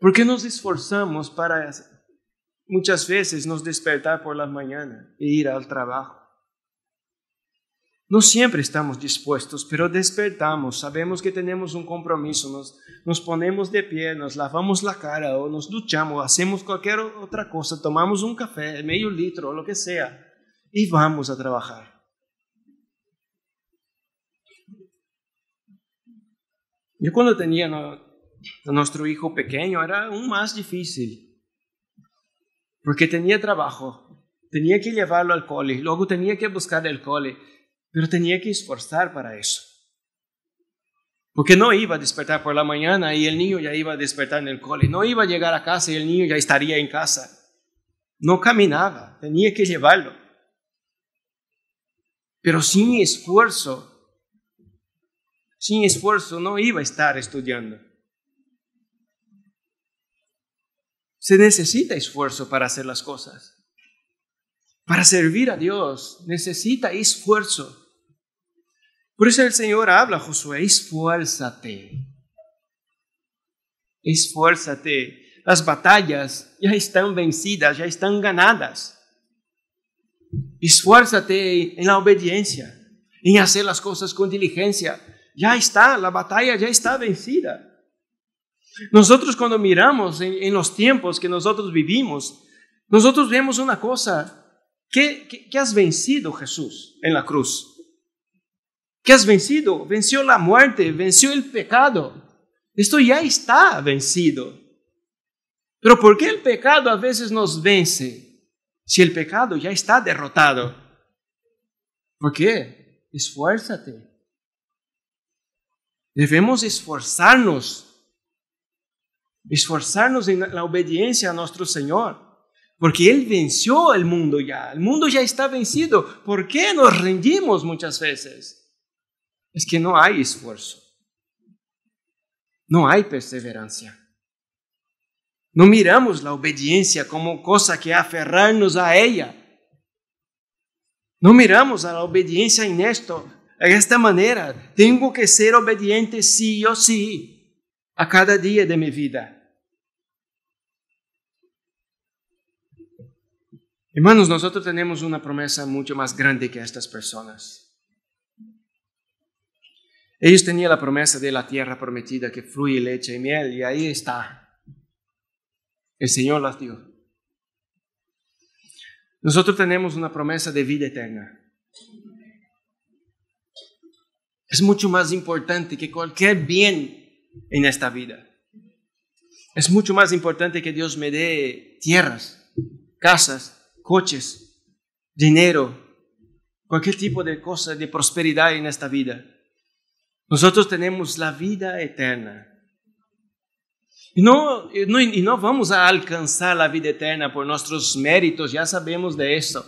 Porque nos esforçamos para Muchas veces nos despertar por la mañana e ir al trabajo. No siempre estamos dispuestos, pero despertamos, sabemos que tenemos un compromiso, nos, nos ponemos de pie, nos lavamos la cara o nos duchamos, hacemos cualquier otra cosa, tomamos un café, medio litro o lo que sea, y vamos a trabajar. Yo cuando tenía a nuestro hijo pequeño era aún más difícil porque tenía trabajo, tenía que llevarlo al cole, luego tenía que buscar el cole, pero tenía que esforzar para eso. Porque no iba a despertar por la mañana y el niño ya iba a despertar en el cole, no iba a llegar a casa y el niño ya estaría en casa. No caminaba, tenía que llevarlo. Pero sin esfuerzo, sin esfuerzo no iba a estar estudiando. Se necesita esfuerzo para hacer las cosas. Para servir a Dios necesita esfuerzo. Por eso el Señor habla Josué, esfuérzate. Esfuérzate. Las batallas ya están vencidas, ya están ganadas. Esfuérzate en la obediencia, en hacer las cosas con diligencia. Ya está, la batalla ya está vencida. Nosotros cuando miramos en, los tiempos que nosotros vivimos, nosotros vemos una cosa, ¿Qué, has vencido Jesús en la cruz? ¿Qué has vencido? Venció la muerte, venció el pecado. Esto ya está vencido. Pero ¿por qué el pecado a veces nos vence? Si el pecado ya está derrotado. ¿Por qué? Esfuérzate. Debemos esforzarnos esforzarnos en la obediencia a nuestro Señor, porque Él venció el mundo ya, el mundo ya está vencido. ¿Por qué nos rendimos muchas veces? Es que no hay esfuerzo, no hay perseverancia. No miramos la obediencia como cosa que aferrarnos a ella. No miramos a la obediencia en esto, de esta manera. Tengo que ser obediente sí o sí a cada día de mi vida. Hermanos, nosotros tenemos una promesa mucho más grande que estas personas. Ellos tenían la promesa de la tierra prometida que fluye leche y miel, y ahí está. El Señor las dio. Nosotros tenemos una promesa de vida eterna. Es mucho más importante que cualquier bien en esta vida. Es mucho más importante que Dios me dé tierras, casas, coches, dinero, cualquier tipo de cosa de prosperidad en esta vida. Nosotros tenemos la vida eterna. Y eh, no, y no vamos a alcanzar la vida eterna por nuestros méritos, ya sabemos de eso.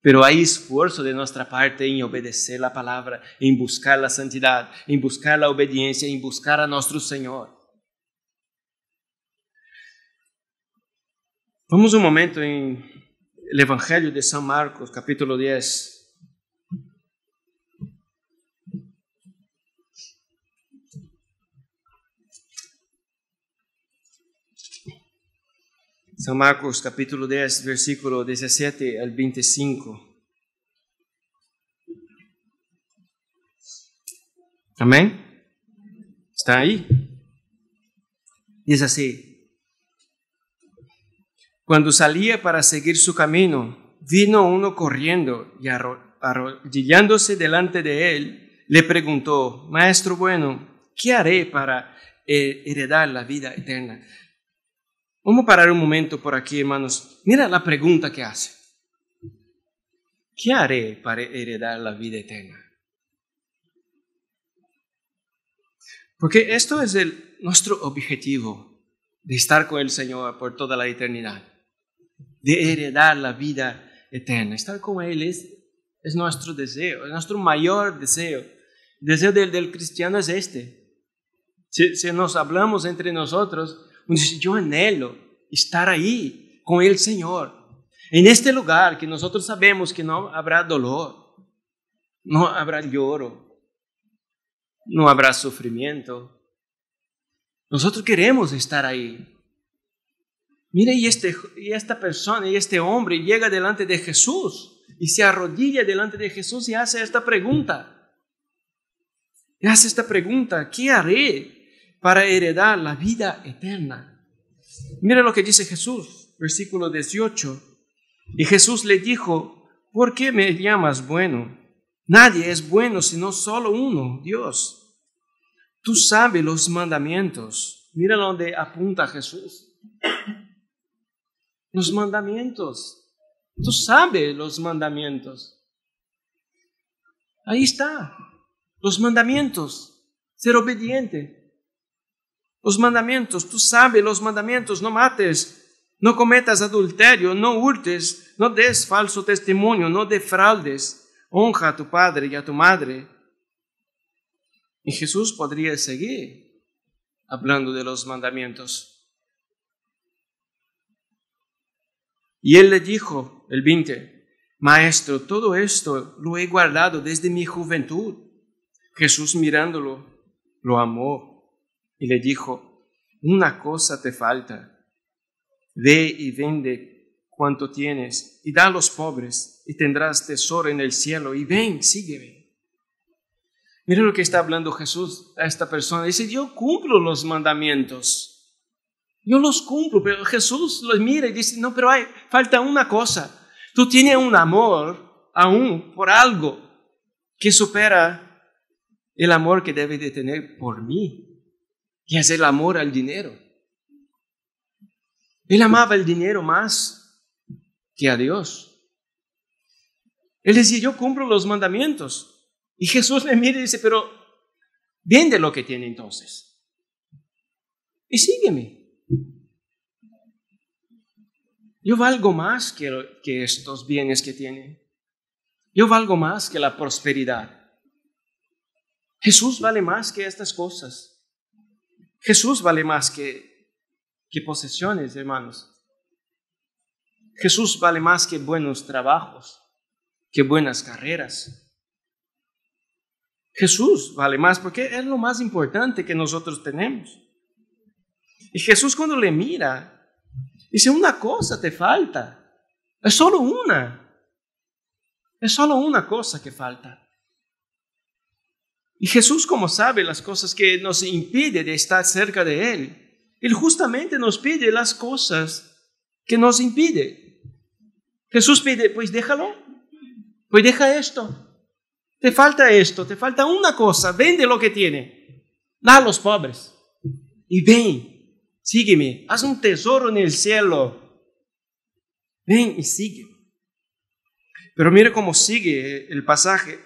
Pero hay esfuerzo de nuestra parte en obedecer la palabra, en buscar la santidad, en buscar la obediencia, en buscar a nuestro Señor. Vamos un momento en el Evangelio de San Marcos, capítulo 10. San Marcos capítulo 10, versículo 17 al 25. Amén. ¿Está ahí? es así. Cuando salía para seguir su camino, vino uno corriendo y arrodillándose delante de él, le preguntó, Maestro bueno, ¿qué haré para eh, heredar la vida eterna? Vamos a parar un momento por aquí, hermanos. Mira la pregunta que hace. ¿Qué haré para heredar la vida eterna? Porque esto es el, nuestro objetivo de estar con el Señor por toda la eternidad de heredar la vida eterna. Estar con Él es, nuestro deseo, es nuestro mayor deseo. El deseo del, del cristiano es este. Si, si, nos hablamos entre nosotros, yo anhelo estar ahí con el Señor, en este lugar que nosotros sabemos que no habrá dolor, no habrá lloro, no habrá sufrimiento. Nosotros queremos estar ahí. Mira, y, este, y esta persona, y este hombre llega delante de Jesús y se arrodilla delante de Jesús y hace esta pregunta. Y hace esta pregunta, ¿qué haré para heredar la vida eterna? Mira lo que dice Jesús, versículo 18. Y Jesús le dijo, ¿por qué me llamas bueno? Nadie es bueno sino solo uno, Dios. Tú sabes los mandamientos. Mira donde apunta Jesús. Los mandamientos. Tú sabes los mandamientos. Ahí está. Los mandamientos. Ser obediente. Los mandamientos. Tú sabes los mandamientos. No mates. No cometas adulterio. No hurtes. No des falso testimonio. No defraudes. Honra a tu padre y a tu madre. Y Jesús podría seguir hablando de los mandamientos. Y él le dijo, el 20, Maestro, todo esto lo he guardado desde mi juventud. Jesús mirándolo, lo amó y le dijo, una cosa te falta. Ve y vende cuanto tienes y da a los pobres y tendrás tesoro en el cielo y ven, sígueme. Mira lo que está hablando Jesús a esta persona. Dice, yo cumplo los mandamientos. Yo los cumplo, pero Jesús los mira y dice, no, pero hay, falta una cosa. Tú tienes un amor aún por algo que supera el amor que debes de tener por mí, Y es el amor al dinero. Él amaba el dinero más que a Dios. Él decía, yo cumplo los mandamientos. Y Jesús le mira y dice, pero vende lo que tiene entonces. Y sígueme. Yo valgo más que, estos bienes que tiene. Yo valgo más que la prosperidad. Jesús vale más que estas cosas. Jesús vale más que posesiones, hermanos. Jesús vale más que buenos trabajos, que buenas carreras. Jesús vale más porque es lo más importante que nosotros tenemos. Y Jesús cuando le mira, dice, una cosa te falta. Es solo una. Es solo una cosa que falta. Y Jesús, como sabe las cosas que nos impide de estar cerca de Él, Él justamente nos pide las cosas que nos impide. Jesús pide, pues déjalo, pues deja esto, te falta esto, te falta una cosa, vende lo que tiene, da a los pobres y ven sígueme, haz un tesoro en el cielo. Ven y sigue. Pero mire cómo sigue el pasaje.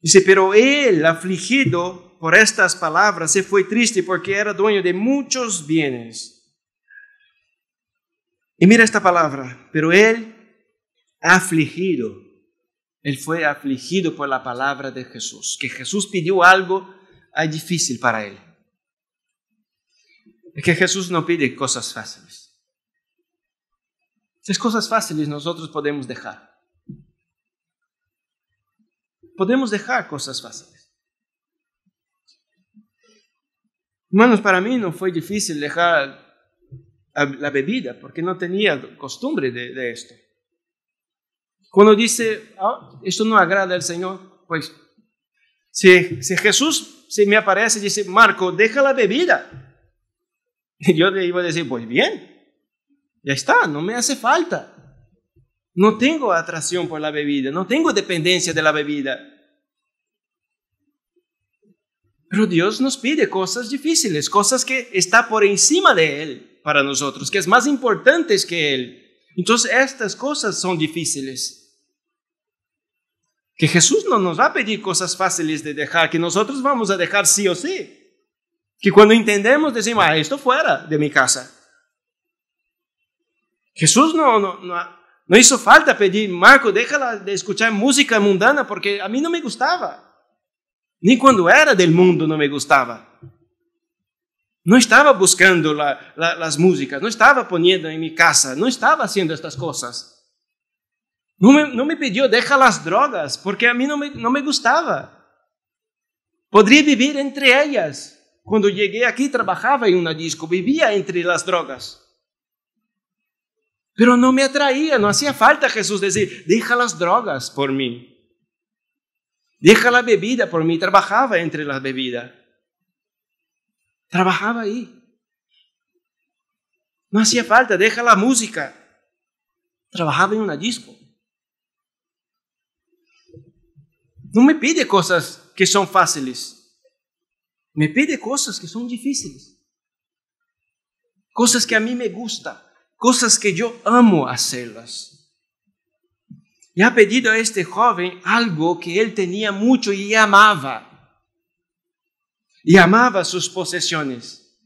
Dice, pero él, afligido por estas palabras, se fue triste porque era dueño de muchos bienes. Y mira esta palabra, pero él, afligido, él fue afligido por la palabra de Jesús, que Jesús pidió algo difícil para él. Es que Jesús no pide cosas fáciles. Es cosas fáciles nosotros podemos dejar. Podemos dejar cosas fáciles. Hermanos, para mí no fue difícil dejar la bebida porque no tenía costumbre de, esto. Cuando dice, ah, esto no agrada al Señor, pues si, si Jesús se me aparece y dice, Marco, deja la bebida, Yo le iba a decir, pues bien, ya está, no me hace falta. No tengo atracción por la bebida, no tengo dependencia de la bebida. Pero Dios nos pide cosas difíciles, cosas que está por encima de Él para nosotros, que es más importante que Él. Entonces estas cosas son difíciles. Que Jesús no nos va a pedir cosas fáciles de dejar, que nosotros vamos a dejar sí o sí. Que cuando entendemos decimos, ah, esto fuera de mi casa. Jesús no, no, no, hizo falta pedir, Marco, déjala de escuchar música mundana porque a mí no me gustaba. Ni cuando era del mundo no me gustaba. No estaba buscando las músicas, no estaba poniendo en mi casa, no estaba haciendo estas cosas. No me, pidió, deja las drogas, porque a mí no me, no me gustaba. Podría vivir entre ellas, cuando llegué aquí trabajaba en una disco, vivía entre las drogas. Pero no me atraía, no hacía falta Jesús decir, deja las drogas por mí. Deja la bebida por mí, trabajaba entre las bebidas. Trabajaba ahí. No hacía falta, deja la música. Trabajaba en una disco. No me pide cosas que son fáciles. Me pide cosas que son difíciles, cosas que a mí me gustan, cosas que yo amo hacerlas. Y ha pedido a este joven algo que él tenía mucho y amaba. Y amaba sus posesiones.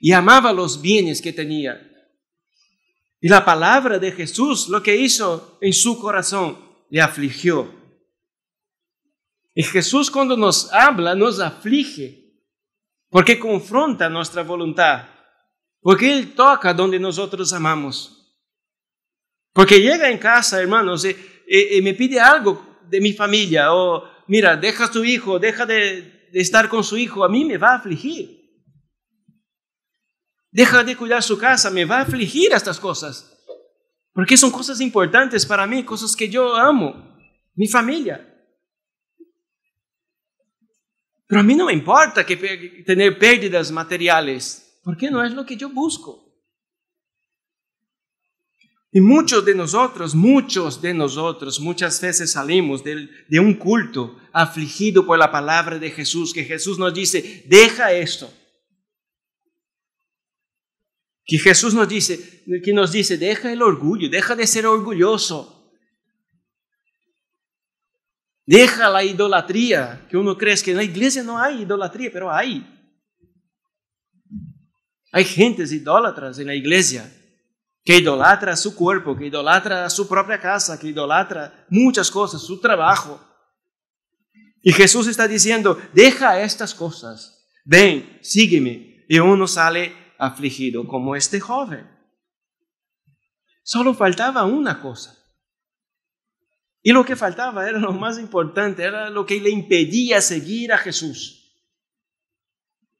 Y amaba los bienes que tenía. Y la palabra de Jesús lo que hizo en su corazón le afligió. Y Jesús cuando nos habla, nos aflige porque confronta nuestra voluntad, porque Él toca donde nosotros amamos. Porque llega en casa, hermanos, y, eh, eh, eh, me pide algo de mi familia, o mira, deja a tu hijo, deja de, de estar con su hijo, a mí me va a afligir. Deja de cuidar su casa, me va a afligir estas cosas. Porque son cosas importantes para mí, cosas que yo amo, mi familia. Pero a mí no me importa que tener pérdidas materiales, porque no es lo que yo busco. Y muchos de nosotros, muchos de nosotros, muchas veces salimos de, de, un culto afligido por la palabra de Jesús, que Jesús nos dice, deja esto. Que Jesús nos dice, que nos dice, deja el orgullo, deja de ser orgulloso. Deja la idolatría, que uno cree que en la iglesia no hay idolatría, pero hay. Hay gentes idólatras en la iglesia que idolatra su cuerpo, que idolatra su propia casa, que idolatra muchas cosas, su trabajo. Y Jesús está diciendo, deja estas cosas, ven, sígueme. Y uno sale afligido como este joven. Solo faltaba una cosa. Y lo que faltaba era lo más importante, era lo que le impedía seguir a Jesús.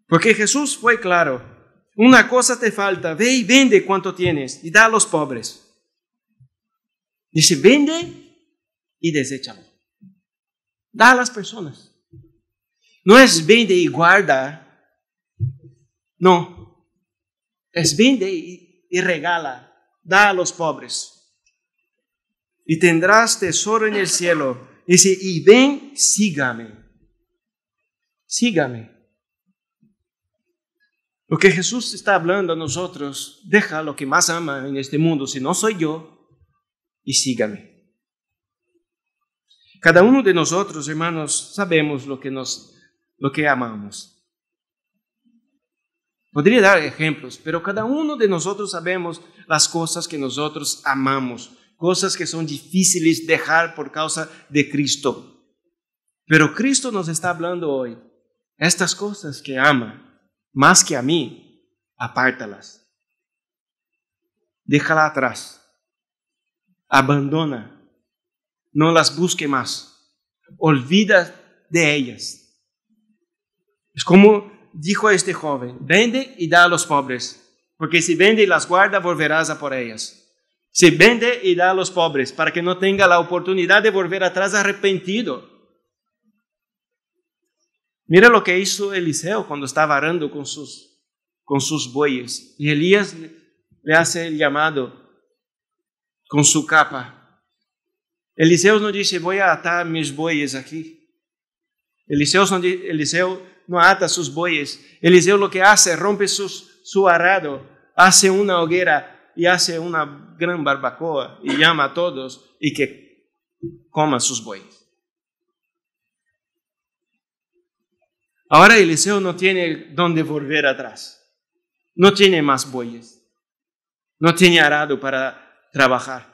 Porque Jesús fue claro, una cosa te falta, ve y vende cuanto tienes y da a los pobres. Dice, vende y deséchalo. Da a las personas. No es vende y guarda. No. Es vende y regala. Da a los pobres y tendrás tesoro en el cielo. Dice, y ven, sígame. Sígame. Lo que Jesús está hablando a nosotros, deja lo que más ama en este mundo, si no soy yo, y sígame. Cada uno de nosotros, hermanos, sabemos lo que, nos, lo que amamos. Podría dar ejemplos, pero cada uno de nosotros sabemos las cosas que nosotros amamos cosas que son difíciles dejar por causa de Cristo. Pero Cristo nos está hablando hoy, estas cosas que ama, más que a mí, apártalas. Déjala atrás. Abandona. No las busque más. Olvida de ellas. Es como dijo este joven, vende y da a los pobres, porque si vende y las guarda, volverás a por ellas. Se vende y da a los pobres para que no tenga la oportunidad de volver atrás arrepentido. Mira lo que hizo Eliseo cuando estaba arando con sus, con sus bueyes. Y Elías le hace el llamado con su capa. Eliseo no dice, voy a atar mis bueyes aquí. Eliseo no, Eliseo no ata sus bueyes. Eliseo lo que hace, rompe sus, su arado, hace una hoguera, y hace una gran barbacoa y llama a todos y que coman sus bueyes. Ahora Eliseo no tiene dónde volver atrás. No tiene más bueyes. No tiene arado para trabajar.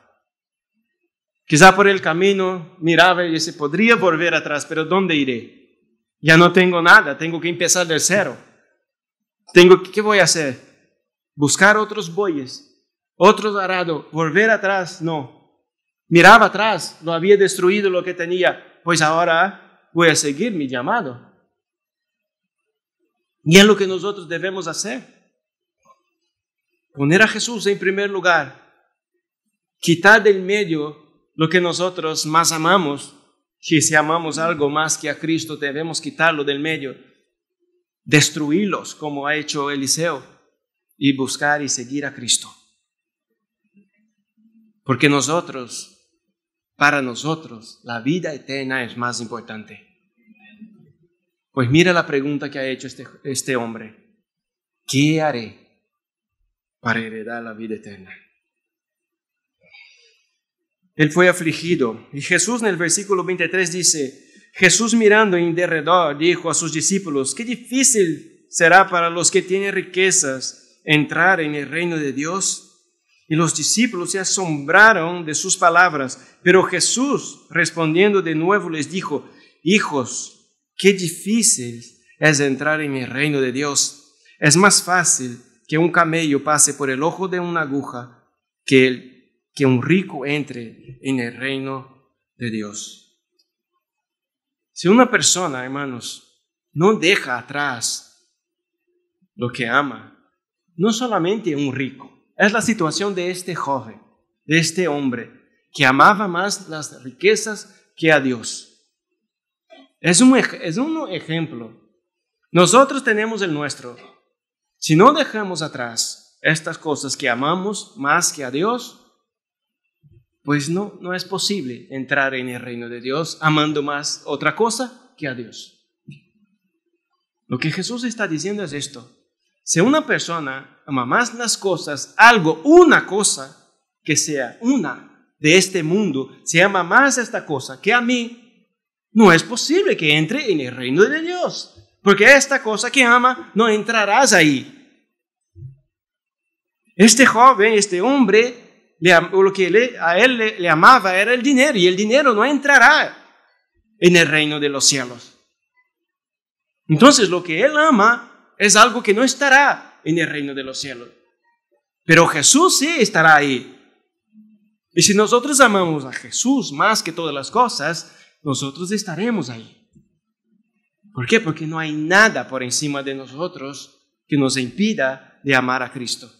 Quizá por el camino miraba y se podría volver atrás, pero ¿dónde iré? Ya no tengo nada, tengo que empezar de cero. Tengo ¿qué voy a hacer? Buscar otros bueyes otro arado, volver atrás, no. Miraba atrás, no había destruido lo que tenía, pues ahora voy a seguir mi llamado. Y es lo que nosotros debemos hacer. Poner a Jesús en primer lugar, quitar del medio lo que nosotros más amamos, que si amamos algo más que a Cristo debemos quitarlo del medio, destruirlos como ha hecho Eliseo y buscar y seguir a Cristo. Porque nosotros, para nosotros, la vida eterna es más importante. Pues mira la pregunta que ha hecho este, este hombre. ¿Qué haré para heredar la vida eterna? Él fue afligido. Y Jesús en el versículo 23 dice, Jesús mirando en derredor dijo a sus discípulos, qué difícil será para los que tienen riquezas entrar en el reino de Dios. Y los discípulos se asombraron de sus palabras, pero Jesús respondiendo de nuevo les dijo, Hijos, qué difícil es entrar en el reino de Dios. Es más fácil que un camello pase por el ojo de una aguja que, el, que un rico entre en el reino de Dios. Si una persona, hermanos, no deja atrás lo que ama, no solamente un rico, es la situación de este joven, de este hombre, que amaba más las riquezas que a Dios. Es un, es un ejemplo. Nosotros tenemos el nuestro. Si no dejamos atrás estas cosas que amamos más que a Dios, pues no, no es posible entrar en el reino de Dios amando más otra cosa que a Dios. Lo que Jesús está diciendo es esto. Si una persona ama más las cosas, algo, una cosa, que sea una de este mundo, se ama más esta cosa que a mí, no es posible que entre en el reino de Dios, porque esta cosa que ama no entrarás ahí. Este joven, este hombre, lo que a él le amaba era el dinero, y el dinero no entrará en el reino de los cielos. Entonces lo que él ama es algo que no estará en el reino de los cielos. Pero Jesús sí estará ahí. Y si nosotros amamos a Jesús más que todas las cosas, nosotros estaremos ahí. ¿Por qué? Porque no hay nada por encima de nosotros que nos impida de amar a Cristo.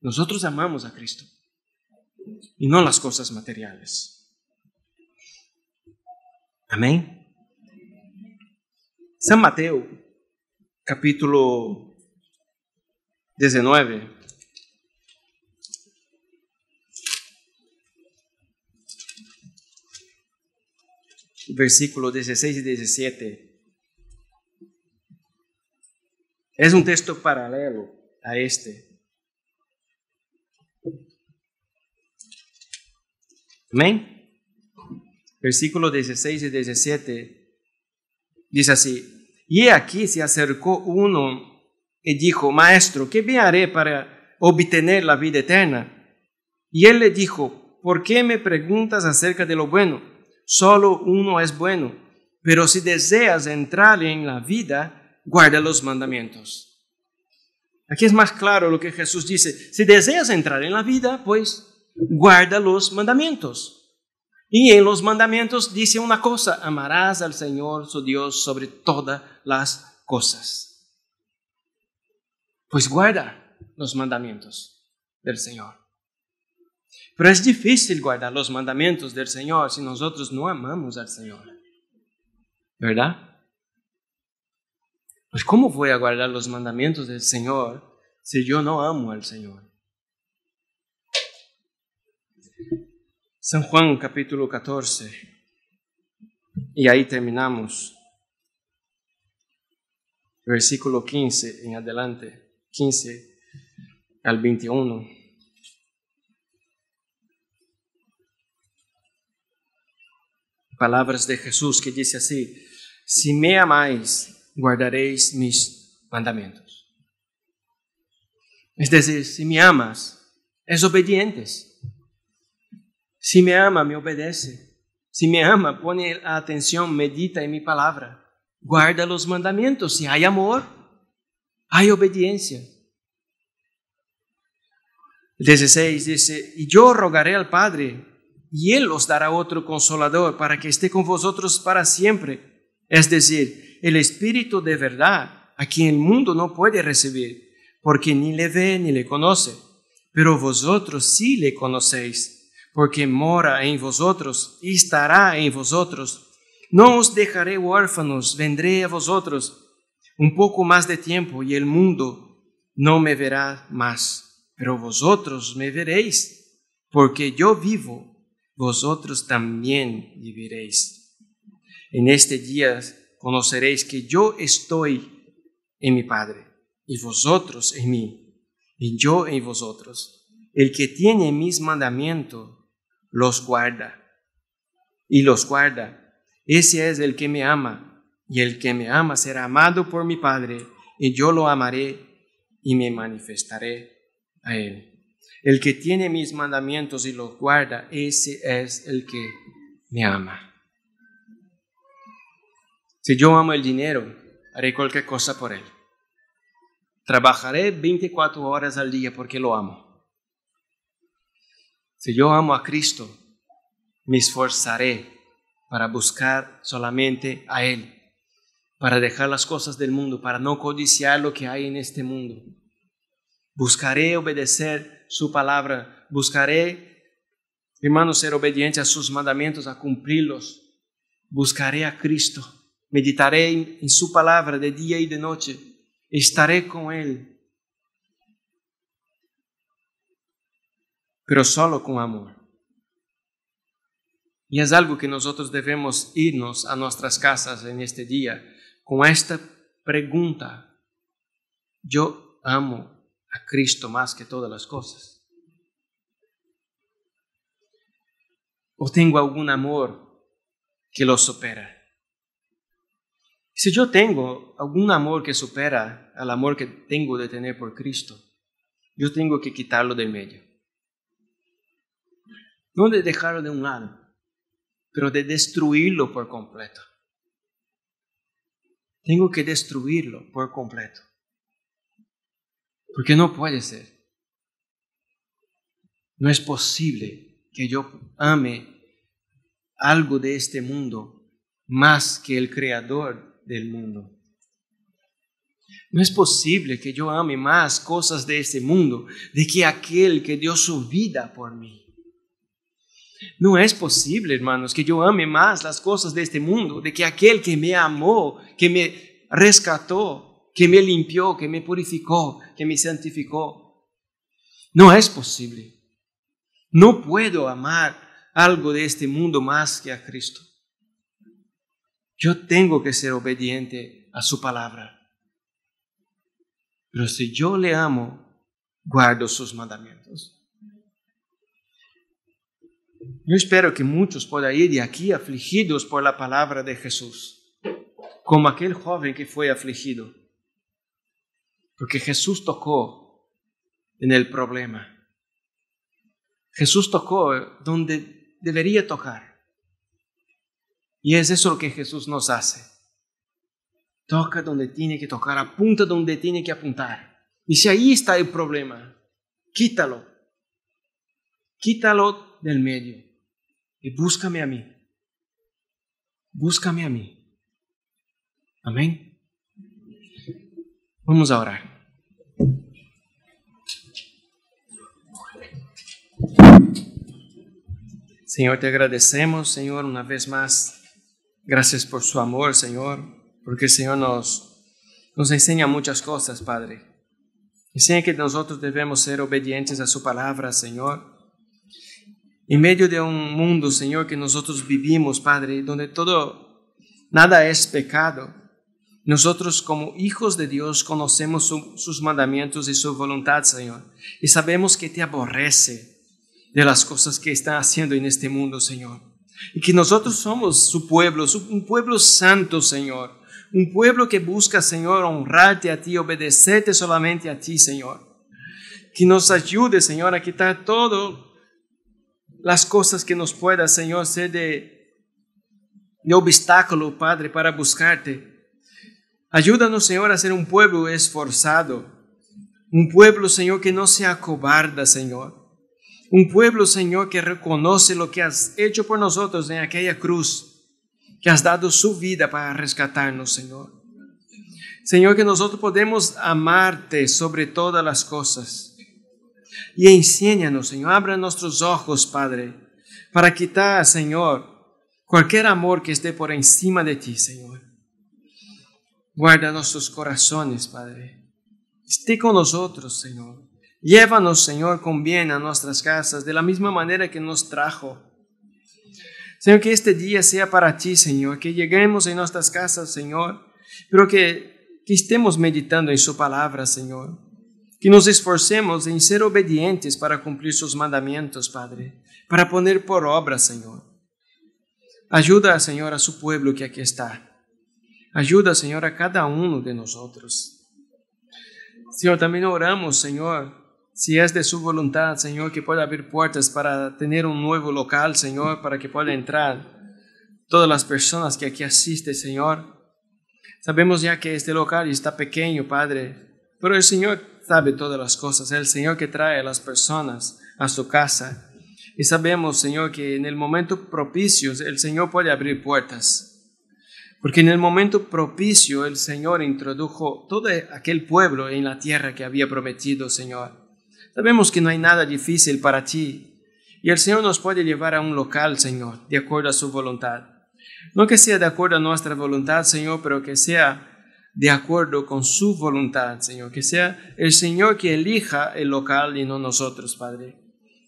Nosotros amamos a Cristo y no las cosas materiales. Amén. San Mateo capítulo 19. Versículo 16 y 17. Es un texto paralelo a este. Amén. Versículo 16 y 17 dice así, y aquí se acercó uno y dijo, Maestro, ¿qué bien haré para obtener la vida eterna? Y él le dijo, ¿por qué me preguntas acerca de lo bueno? Solo uno es bueno, pero si deseas entrar en la vida, guarda los mandamientos. Aquí es más claro lo que Jesús dice, si deseas entrar en la vida, pues guarda los mandamientos. Y en los mandamientos dice una cosa, amarás al Señor su Dios sobre todas las cosas. Pues guarda los mandamientos del Señor. Pero es difícil guardar los mandamientos del Señor si nosotros no amamos al Señor. ¿Verdad? Pues ¿cómo voy a guardar los mandamientos del Señor si yo no amo al Señor? San Juan capítulo 14. Y ahí terminamos. Versículo 15 en adelante, 15 al 21. Palabras de Jesús que dice así, si me amáis, guardaréis mis mandamientos. Es decir, si me amas, es obedientes si me ama, me obedece. Si me ama, pone atención, medita en mi palabra. Guarda los mandamientos. Si hay amor, hay obediencia. 16 dice, y yo rogaré al Padre, y Él os dará otro consolador para que esté con vosotros para siempre. Es decir, el Espíritu de verdad, a quien el mundo no puede recibir, porque ni le ve ni le conoce, pero vosotros sí le conocéis porque mora en vosotros y estará en vosotros. No os dejaré huérfanos, vendré a vosotros. Un poco más de tiempo y el mundo no me verá más, pero vosotros me veréis, porque yo vivo, vosotros también viviréis. En este día conoceréis que yo estoy en mi Padre, y vosotros en mí, y yo en vosotros. El que tiene mis mandamientos los guarda. Y los guarda. Ese es el que me ama. Y el que me ama será amado por mi Padre, y yo lo amaré y me manifestaré a él. El que tiene mis mandamientos y los guarda, ese es el que me ama. Si yo amo el dinero, haré cualquier cosa por él. Trabajaré 24 horas al día porque lo amo. Si yo amo a Cristo, me esforzaré para buscar solamente a Él, para dejar las cosas del mundo, para no codiciar lo que hay en este mundo. Buscaré obedecer su palabra, buscaré, hermanos, ser obediente a sus mandamientos, a cumplirlos. Buscaré a Cristo, meditaré en su palabra de día y de noche, estaré con Él pero solo con amor. Y es algo que nosotros debemos irnos a nuestras casas en este día con esta pregunta. Yo amo a Cristo más que todas las cosas. ¿O tengo algún amor que lo supera? Si yo tengo algún amor que supera al amor que tengo de tener por Cristo, yo tengo que quitarlo del medio. No de dejarlo de un lado, pero de destruirlo por completo. Tengo que destruirlo por completo. Porque no puede ser. No es posible que yo ame algo de este mundo más que el creador del mundo. No es posible que yo ame más cosas de este mundo de que aquel que dio su vida por mí. No es posible, hermanos, que yo ame más las cosas de este mundo, de que aquel que me amó, que me rescató, que me limpió, que me purificó, que me santificó. No es posible. No puedo amar algo de este mundo más que a Cristo. Yo tengo que ser obediente a su palabra. Pero si yo le amo, guardo sus mandamientos. Yo espero que muchos puedan ir de aquí afligidos por la palabra de Jesús, como aquel joven que fue afligido, porque Jesús tocó en el problema. Jesús tocó donde debería tocar. Y es eso lo que Jesús nos hace. Toca donde tiene que tocar, apunta donde tiene que apuntar. Y si ahí está el problema, quítalo. Quítalo del medio. Y búscame a mí. Búscame a mí. Amén. Vamos a orar. Señor, te agradecemos, Señor, una vez más. Gracias por su amor, Señor, porque el Señor nos, nos enseña muchas cosas, Padre. Enseña que nosotros debemos ser obedientes a su palabra, Señor en medio de un mundo, Señor, que nosotros vivimos, Padre, donde todo, nada es pecado, nosotros como hijos de Dios conocemos sus mandamientos y su voluntad, Señor, y sabemos que te aborrece de las cosas que está haciendo en este mundo, Señor. Y que nosotros somos su pueblo, un pueblo santo, Señor. Un pueblo que busca, Señor, honrarte a ti, obedecerte solamente a ti, Señor. Que nos ayude, Señor, a quitar todo las cosas que nos pueda, Señor, ser de, de obstáculo, Padre, para buscarte. Ayúdanos, Señor, a ser un pueblo esforzado, un pueblo, Señor, que no sea cobarda, Señor. Un pueblo, Señor, que reconoce lo que has hecho por nosotros en aquella cruz, que has dado su vida para rescatarnos, Señor. Señor, que nosotros podemos amarte sobre todas las cosas y enséñanos, Señor. Abra nuestros ojos, Padre, para quitar, Señor, cualquier amor que esté por encima de ti, Señor. Guarda nuestros corazones, Padre. Esté con nosotros, Señor. Llévanos, Señor, con bien a nuestras casas, de la misma manera que nos trajo. Señor, que este día sea para ti, Señor, que lleguemos en nuestras casas, Señor, pero que, que estemos meditando en su palabra, Señor que nos esforcemos en ser obedientes para cumplir sus mandamientos, Padre, para poner por obra, Señor. Ayuda, Señor, a su pueblo que aquí está. Ayuda, Señor, a cada uno de nosotros. Señor, también oramos, Señor, si es de su voluntad, Señor, que pueda abrir puertas para tener un nuevo local, Señor, para que pueda entrar todas las personas que aquí asisten, Señor. Sabemos ya que este local está pequeño, Padre, pero el Señor sabe todas las cosas, el Señor que trae a las personas a su casa. Y sabemos, Señor, que en el momento propicio el Señor puede abrir puertas. Porque en el momento propicio el Señor introdujo todo aquel pueblo en la tierra que había prometido, Señor. Sabemos que no hay nada difícil para ti. Y el Señor nos puede llevar a un local, Señor, de acuerdo a su voluntad. No que sea de acuerdo a nuestra voluntad, Señor, pero que sea de acuerdo con su voluntad, Señor. Que sea el Señor que elija el local y no nosotros, Padre.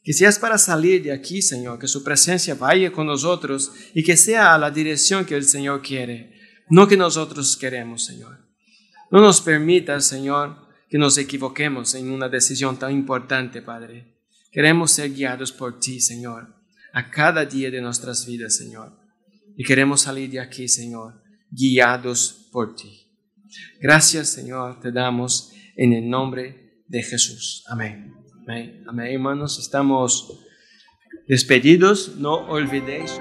Que seas para salir de aquí, Señor, que su presencia vaya con nosotros y que sea a la dirección que el Señor quiere, no que nosotros queremos, Señor. No nos permita, Señor, que nos equivoquemos en una decisión tan importante, Padre. Queremos ser guiados por ti, Señor, a cada día de nuestras vidas, Señor. Y queremos salir de aquí, Señor, guiados por ti. Gracias, Señor, te damos en el nombre de Jesús. Amén. Amén. Amén, hermanos. Estamos despedidos. No olvidéis.